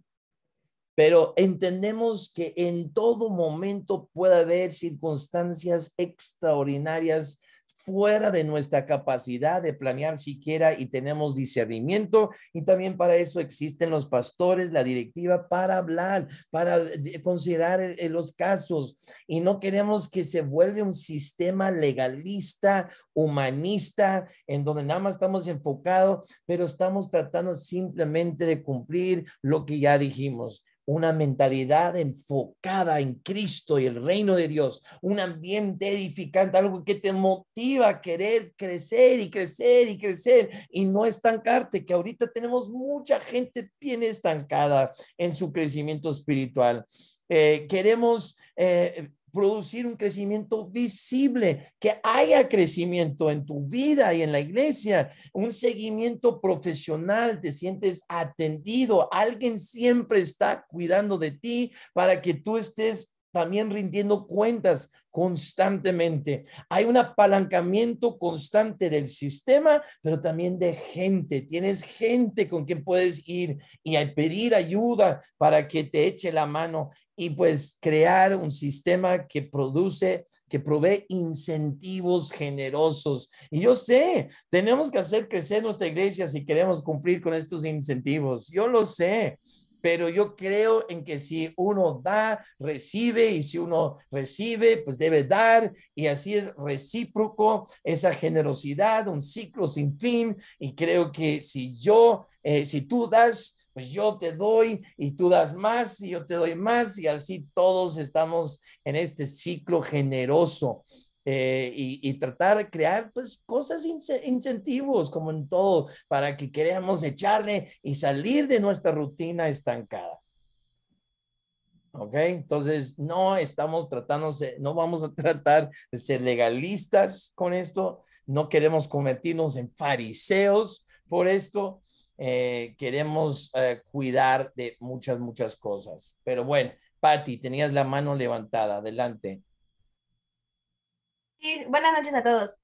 Pero entendemos que en todo momento puede haber circunstancias extraordinarias fuera de nuestra capacidad de planear siquiera y tenemos discernimiento y también para eso existen los pastores, la directiva para hablar, para eh, considerar eh, eh, los casos y no queremos que se vuelva un sistema legalista, humanista, en donde nada más estamos enfocados, pero estamos tratando simplemente de cumplir lo que ya dijimos una mentalidad enfocada en Cristo y el reino de Dios, un ambiente edificante, algo que te motiva a querer crecer y crecer y crecer y no estancarte, que ahorita tenemos mucha gente bien estancada en su crecimiento espiritual. Eh, queremos eh, producir un crecimiento visible, que haya crecimiento en tu vida y en la iglesia, un seguimiento profesional, te sientes atendido, alguien siempre está cuidando de ti para que tú estés también rindiendo cuentas constantemente. Hay un apalancamiento constante del sistema, pero también de gente. Tienes gente con quien puedes ir y pedir ayuda para que te eche la mano y pues crear un sistema que produce, que provee incentivos generosos. Y yo sé, tenemos que hacer crecer nuestra iglesia si queremos cumplir con estos incentivos. Yo lo sé pero yo creo en que si uno da, recibe, y si uno recibe, pues debe dar, y así es recíproco esa generosidad, un ciclo sin fin, y creo que si yo, eh, si tú das, pues yo te doy y tú das más y yo te doy más y así todos estamos en este ciclo generoso. Eh, y, tratar de crear pues cosas, incentivos como en todo, para que queramos echarle y salir de nuestra rutina estancada. ¿Ok? Entonces, no estamos tratando, no vamos a tratar de ser legalistas con esto, no queremos convertirnos en fariseos por esto, eh, queremos eh, cuidar de muchas, muchas cosas. Pero bueno, Patti, tenías la mano levantada, adelante buenas noches a todos.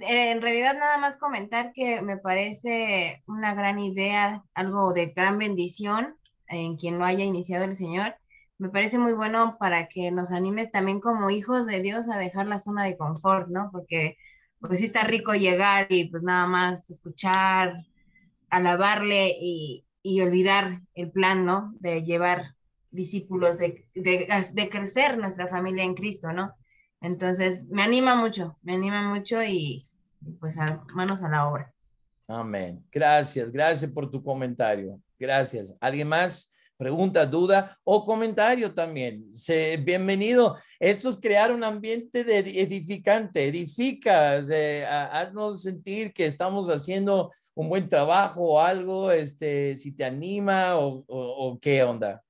Eh, en realidad nada más comentar que me parece una gran idea, algo de gran bendición en quien lo haya iniciado el Señor. Me parece muy bueno para que nos anime también como hijos de Dios a dejar la zona de confort, ¿no? Porque pues sí está rico llegar y pues nada más escuchar, alabarle y, olvidar el plan, ¿no? De llevar discípulos, de crecer nuestra familia en Cristo, ¿no? Entonces, me anima mucho, me anima mucho y, pues a, manos a la obra. Amén. Gracias, gracias por tu comentario. Gracias. ¿Alguien más? Pregunta, duda o comentario también. bienvenido. Esto es crear un ambiente edificante. Edifica, haznos sentir que estamos haciendo un buen trabajo o algo, este, si te anima o, o qué onda.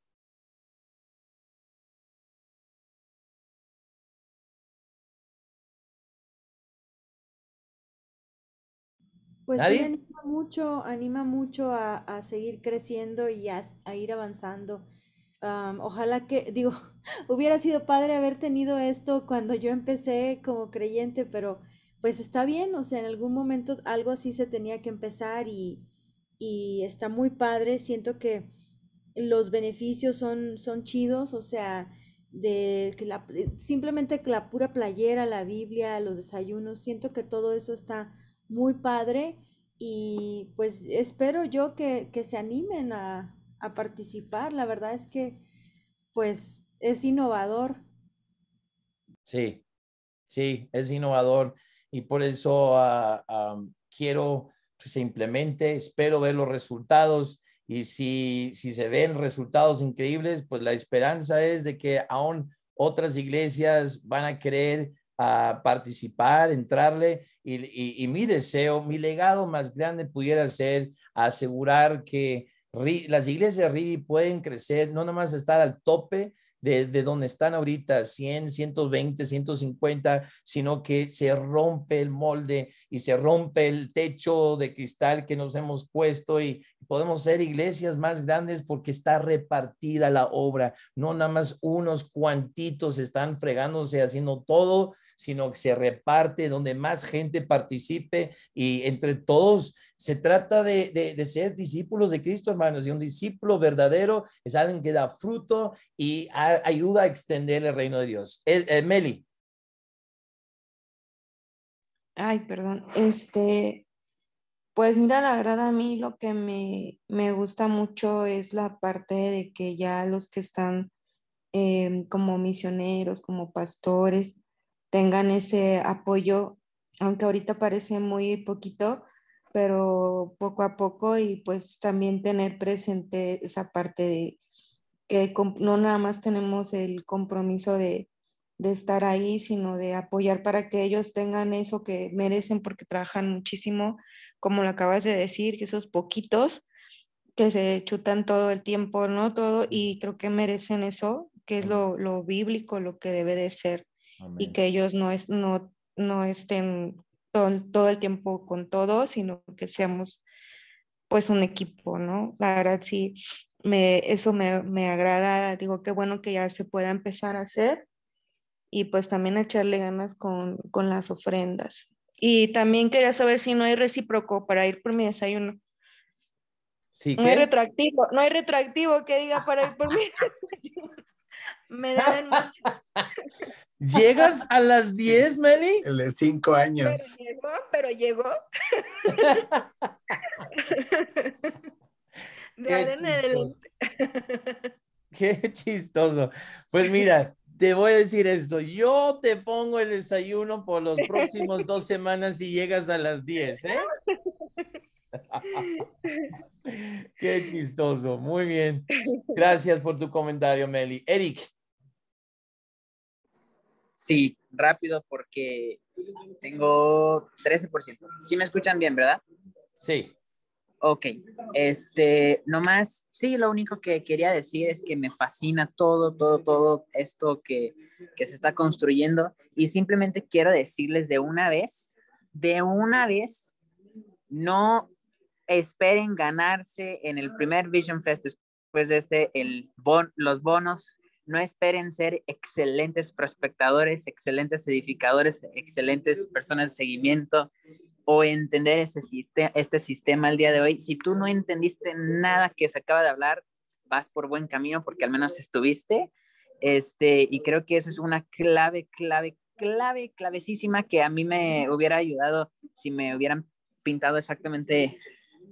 Pues anima mucho, anima mucho a, seguir creciendo y a, ir avanzando. ojalá que, digo, hubiera sido padre haber tenido esto cuando yo empecé como creyente, pero pues está bien, o sea, en algún momento algo así se tenía que empezar y, está muy padre. Siento que los beneficios son, son chidos, o sea, de que la, simplemente la pura playera, la Biblia, los desayunos, siento que todo eso está muy padre y pues espero yo que, que se animen a, participar. La verdad es que pues es innovador. Sí, sí, es innovador y por eso ah, ah, quiero simplemente se espero ver los resultados y si, si se ven resultados increíbles, pues la esperanza es de que aún otras iglesias van a querer a ah, participar, entrarle y, mi deseo, mi legado más grande pudiera ser asegurar que las iglesias de Rivi pueden crecer, no más estar al tope de, de, donde están ahorita, 100, 120, 150, sino que se rompe el molde y se rompe el techo de cristal que nos hemos puesto y podemos ser iglesias más grandes porque está repartida la obra, no nada más unos cuantitos están fregándose haciendo todo sino que se reparte donde más gente participe y entre todos. Se trata de, de, ser discípulos de Cristo, hermanos, y un discípulo verdadero es alguien que da fruto y ayuda a extender el reino de Dios. Eh, eh, Meli. Ay, perdón. Este, pues mira, la verdad a mí lo que me, me gusta mucho es la parte de que ya los que están em, como misioneros, como pastores, tengan ese apoyo, aunque ahorita parece muy poquito, pero poco a poco y pues también tener presente esa parte de que no nada más tenemos el compromiso de, estar ahí, sino de apoyar para que ellos tengan eso que merecen porque trabajan muchísimo, como lo acabas de decir, que esos poquitos que se chutan todo el tiempo, ¿no? Todo, y creo que merecen eso, que es lo bíblico, lo que debe de ser y que ellos no, no, no estén todo, el tiempo con todos, sino que seamos pues un equipo, ¿no? La verdad sí, me, eso me, me agrada, digo, qué bueno que ya se pueda empezar a hacer y pues también echarle ganas con, con las ofrendas. Y también quería saber si no hay recíproco para ir por mi desayuno. Sí, no hay retroactivo. no hay retractivo que diga para ir por mi desayuno. Me dan mucho. ¿Llegas a las 10, Meli? El de 5 años. Pero llegó, pero llegó. Qué chistoso. Pues mira, te voy a decir esto. Yo te pongo el desayuno por los próximos dos semanas y llegas a las 10, ¿eh? Qué chistoso. Muy bien. Gracias por tu comentario, Meli. Eric. Sí, rápido porque tengo 13%. Sí me escuchan bien, ¿verdad? Sí. Ok, este, nomás, sí, lo único que quería decir es que me fascina todo, todo, todo esto que, que se está construyendo y simplemente quiero decirles de una vez, de una vez, no esperen ganarse en el ah. primer Vision Fest después de este el los bonos. No esperen ser excelentes prospectadores, excelentes edificadores, excelentes personas de seguimiento o entender ese este sistema el día de hoy. Si tú no entendiste nada que se acaba de hablar, vas por buen camino porque al menos estuviste. Este, y creo que esa es una clave, clave, clave, clavecísima que a mí me hubiera ayudado si me hubieran pintado exactamente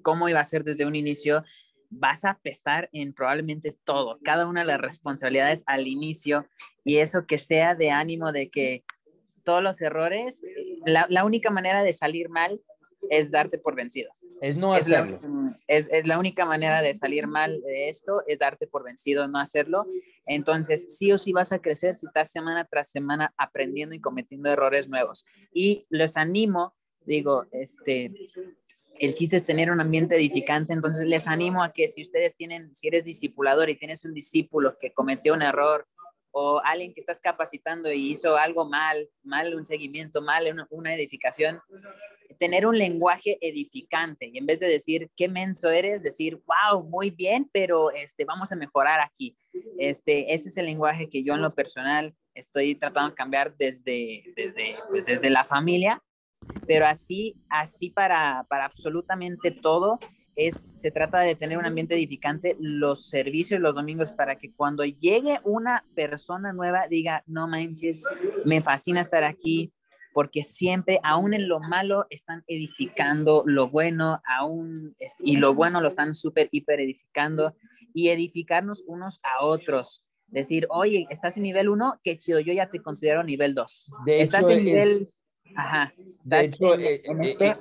cómo iba a ser desde un inicio, vas a apestar en probablemente todo, cada una de las responsabilidades al inicio y eso que sea de ánimo de que todos los errores, la, única manera de salir mal es darte por vencido. Es no hacerlo. Es la, la, única manera de salir mal de esto, es darte por vencido, no hacerlo. Entonces, sí o sí vas a crecer si estás semana tras semana aprendiendo y cometiendo errores nuevos. Y les animo, digo, este, el chiste es tener un ambiente edificante, entonces les animo a que si ustedes tienen, si eres discipulador y tienes un discípulo que cometió un error o alguien que estás capacitando y hizo algo mal, mal un seguimiento, mal una edificación, tener un lenguaje edificante y en vez de decir qué menso eres, decir, wow, muy bien, pero este, vamos a mejorar aquí. Este, ese es el lenguaje que yo en lo personal estoy tratando de cambiar desde, desde, pues, desde la familia pero así, así para, para absolutamente todo, es, se trata de tener un ambiente edificante los servicios los domingos para que cuando llegue una persona nueva diga, no manches, me fascina estar aquí, porque siempre, aún en lo malo, están edificando lo bueno, aún, y lo bueno lo están súper, hiper edificando, y edificarnos unos a otros. Decir, oye, estás en nivel uno qué chido, yo ya te considero nivel 2. Estás en nivel Ajá. De hecho, eh, eh, este. Eh,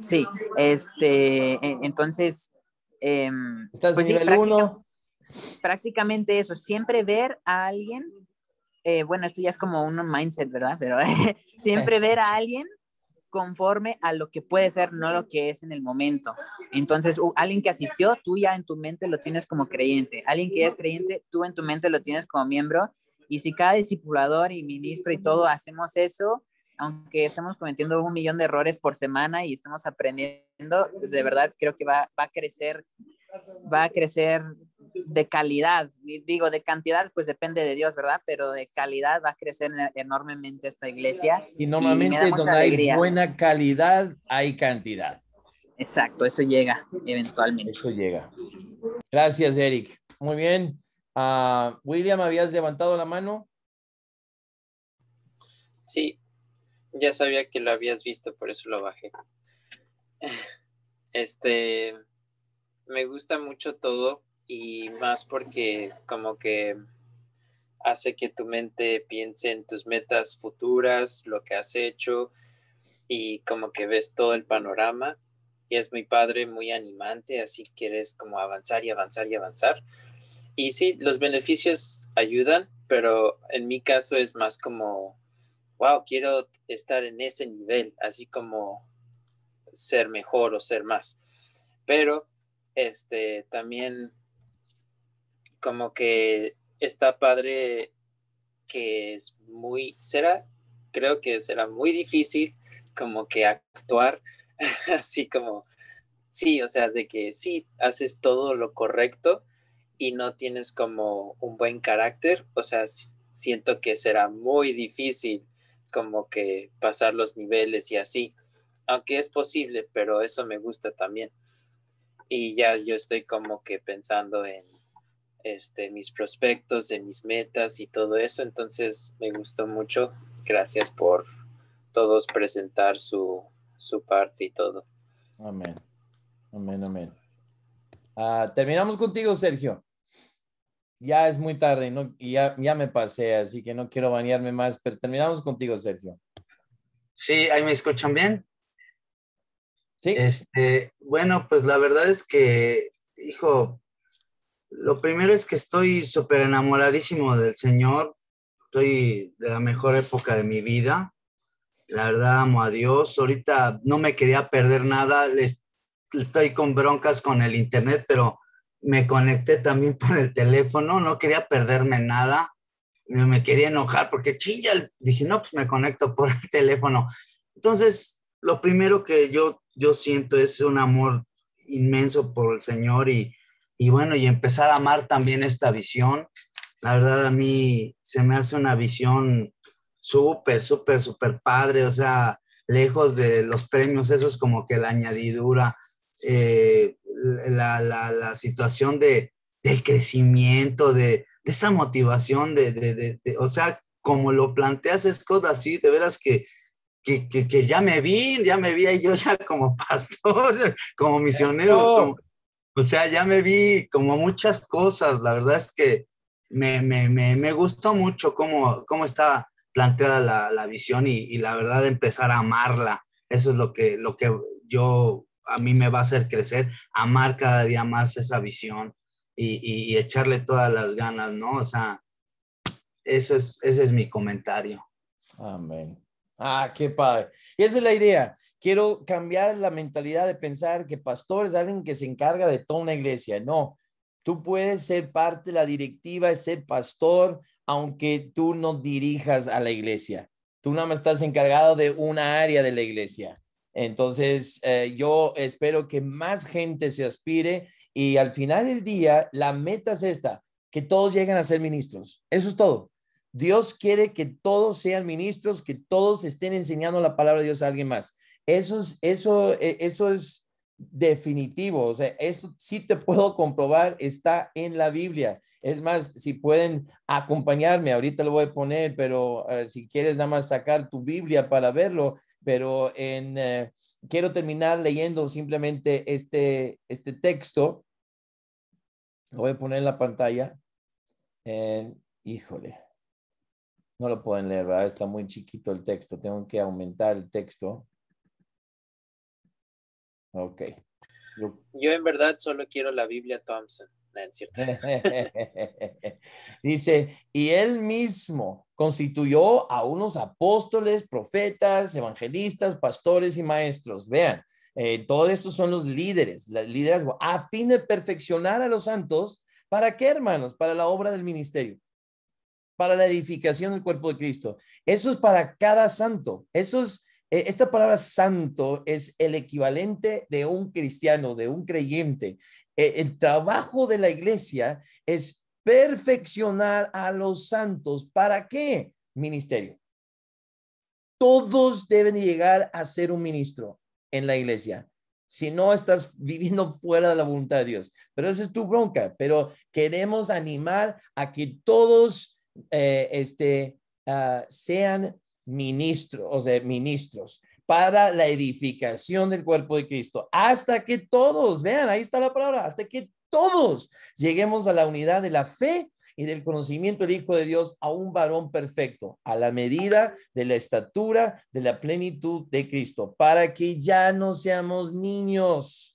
Sí, este, e, entonces. Em, Estás pues nivel sí, Prácticamente, eso, siempre ver a alguien, bueno, esto ya es como un mindset, ¿verdad? Pero siempre ver a alguien conforme a lo que puede ser, no lo que es en el momento. Entonces, alguien que asistió, tú ya en tu mente lo tienes como creyente. Alguien que es creyente, tú en tu mente lo tienes como miembro y si cada discipulador y ministro y todo hacemos eso, aunque estemos cometiendo un millón de errores por semana y estamos aprendiendo, de verdad creo que va, va a crecer, va a crecer de calidad. Digo, de cantidad, pues depende de Dios, ¿verdad? Pero de calidad va a crecer enormemente esta iglesia. Y normalmente donde hay buena calidad, hay cantidad. Exacto, eso llega eventualmente. Eso llega. Gracias, Eric. Muy bien. Ah, William, ¿habías levantado la mano? Sí, ya sabía que lo habías visto, por eso lo bajé. Este, me gusta mucho todo y más porque como que hace que tu mente piense en tus metas futuras, lo que has hecho y como que ves todo el panorama y es muy padre, muy animante, así quieres como avanzar y avanzar y avanzar y sí, los beneficios ayudan, pero en mi caso es más como, wow, quiero estar en ese nivel, así como ser mejor o ser más. Pero, este, también como que está padre que es muy, será, creo que será muy difícil como que actuar así como, sí, o sea, de que sí, haces todo lo correcto, y no tienes como un buen carácter, o sea, siento que será muy difícil como que pasar los niveles y así, aunque es posible, pero eso me gusta también. Y ya yo estoy como que pensando en este, mis prospectos, en mis metas y todo eso, entonces me gustó mucho. Gracias por todos presentar su, parte y todo. Amén. Amén, amén. Ah, terminamos contigo, Sergio ya es muy tarde y ya, ya me pasé, así que no quiero bañarme más, pero terminamos contigo, Sergio. Sí, ahí me escuchan bien. Sí. Este, bueno, pues la verdad es que, hijo, lo primero es que estoy súper enamoradísimo del Señor, estoy de la mejor época de mi vida, la verdad amo a Dios, ahorita no me quería perder nada, Les, estoy con broncas con el Internet, pero me conecté también por el teléfono, no quería perderme nada, no me quería enojar porque chilla, dije, no, pues me conecto por el teléfono. Entonces, lo primero que yo, yo siento es un amor inmenso por el Señor y, y bueno, y empezar a amar también esta visión. La verdad a mí se me hace una visión súper, súper, súper padre, o sea, lejos de los premios, eso es como que la añadidura. Eh, la, situación del crecimiento, de, esa motivación, de, de, o sea, como lo planteas, Scott, así, de veras que, que, ya me vi, ya me vi ahí yo ya como pastor, como misionero, o sea, ya me vi como muchas cosas, la verdad es que me, me, gustó mucho cómo, cómo está planteada la, visión y, y, la verdad empezar a amarla. Eso es lo que, lo que yo a mí me va a hacer crecer, amar cada día más esa visión y, echarle todas las ganas, ¿no? O sea, eso es, ese es mi comentario. Amén. Ah, qué padre. Y esa es la idea. Quiero cambiar la mentalidad de pensar que pastor es alguien que se encarga de toda una iglesia. No, tú puedes ser parte de la directiva, ser pastor, aunque tú no dirijas a la iglesia. Tú nada más estás encargado de una área de la iglesia. Entonces, eh, yo espero que más gente se aspire y al final del día, la meta es esta, que todos lleguen a ser ministros. Eso es todo. Dios quiere que todos sean ministros, que todos estén enseñando la palabra de Dios a alguien más. Eso es, eh, definitivo. O sea, eso sí te puedo comprobar, está en la Biblia. Es más, si pueden acompañarme, ahorita lo voy a poner, pero eh, si quieres nada más sacar tu Biblia para verlo, pero eh, quiero terminar leyendo simplemente este, este texto. Lo voy a poner en la pantalla. Eh, híjole, no lo pueden leer, ¿verdad? Está muy chiquito el texto. Tengo que aumentar el texto. Ok. Yo en verdad solo quiero la Biblia Thompson. Dice, y él mismo constituyó a unos apóstoles, profetas, evangelistas, pastores y maestros. Vean, eh, todos estos son los líderes, las liderazgo, a fin de perfeccionar a los santos. ¿Para qué, hermanos? Para la obra del ministerio para la edificación del cuerpo de Cristo. Eso es para cada santo. Eso es eh, esta palabra santo es el equivalente de un cristiano, de un creyente. Eh, el trabajo de la iglesia es perfeccionar a los santos. ¿Para qué? Ministerio. Todos deben llegar a ser un ministro en la iglesia. Si no, estás viviendo fuera de la voluntad de Dios. Pero esa es tu bronca. Pero queremos animar a que todos eh, este, ah, sean ministros, o sea, ministros, para la edificación del cuerpo de Cristo, hasta que todos, vean, ahí está la palabra, hasta que todos lleguemos a la unidad de la fe y del conocimiento del Hijo de Dios a un varón perfecto, a la medida de la estatura de la plenitud de Cristo, para que ya no seamos niños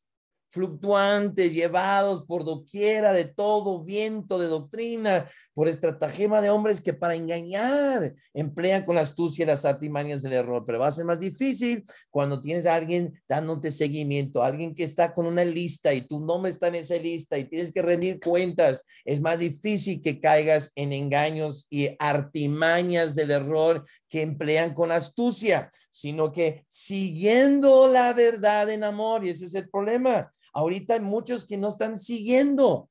fluctuantes, llevados por doquiera de todo viento de doctrina, por estratagema de hombres que para engañar emplean con astucia las artimañas del error, pero va a ser más difícil cuando tienes a alguien dándote seguimiento, alguien que está con una lista y tu nombre está en esa lista y tienes que rendir cuentas. Es más difícil que caigas en engaños y artimañas del error que emplean con astucia, sino que siguiendo la verdad en amor, y ese es el problema. Ahorita hay muchos que no están siguiendo.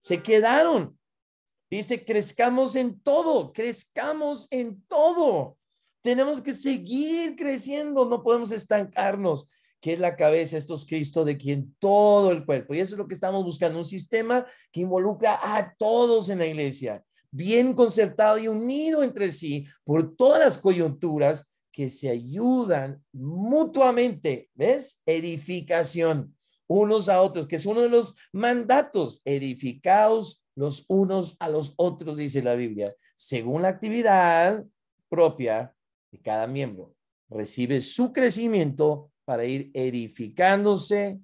Se quedaron Dice, crezcamos en todo, crezcamos en todo. Tenemos que seguir creciendo, no podemos estancarnos, que es la cabeza, esto es Cristo de quien todo el cuerpo. Y eso es lo que estamos buscando, un sistema que involucra a todos en la iglesia, bien concertado y unido entre sí por todas las coyunturas que se ayudan mutuamente, ¿ves? Edificación unos a otros, que es uno de los mandatos, edificados los unos a los otros, dice la Biblia, según la actividad propia de cada miembro. Recibe su crecimiento para ir edificándose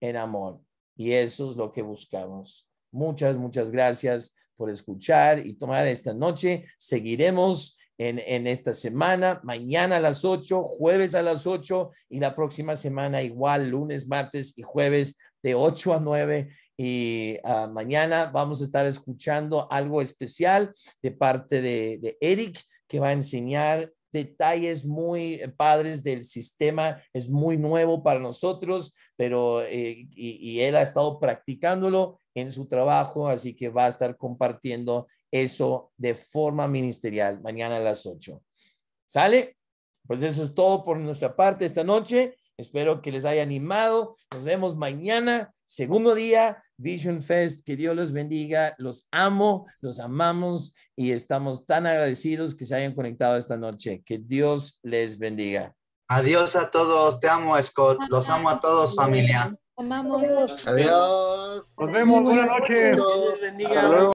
en amor. Y eso es lo que buscamos. Muchas, muchas gracias por escuchar y tomar esta noche. Seguiremos en, esta semana, mañana a las 8, jueves a las 8 y la próxima semana igual, lunes, martes y jueves de 8 a 9 y ah, mañana vamos a estar escuchando algo especial de parte de, Eric que va a enseñar detalles muy padres del sistema. Es muy nuevo para nosotros, pero eh, y, él ha estado practicándolo en su trabajo, así que va a estar compartiendo eso de forma ministerial mañana a las 8. ¿Sale? Pues eso es todo por nuestra parte esta noche Espero que les haya animado. Nos vemos mañana, segundo día, Vision Fest. Que Dios los bendiga. Los amo, los amamos y estamos tan agradecidos que se hayan conectado esta noche. Que Dios les bendiga. Adiós a todos. Te amo, Scott. Los amo a todos, familia. Amamos. Adiós. Nos vemos. Buenas noches. Dios les bendiga.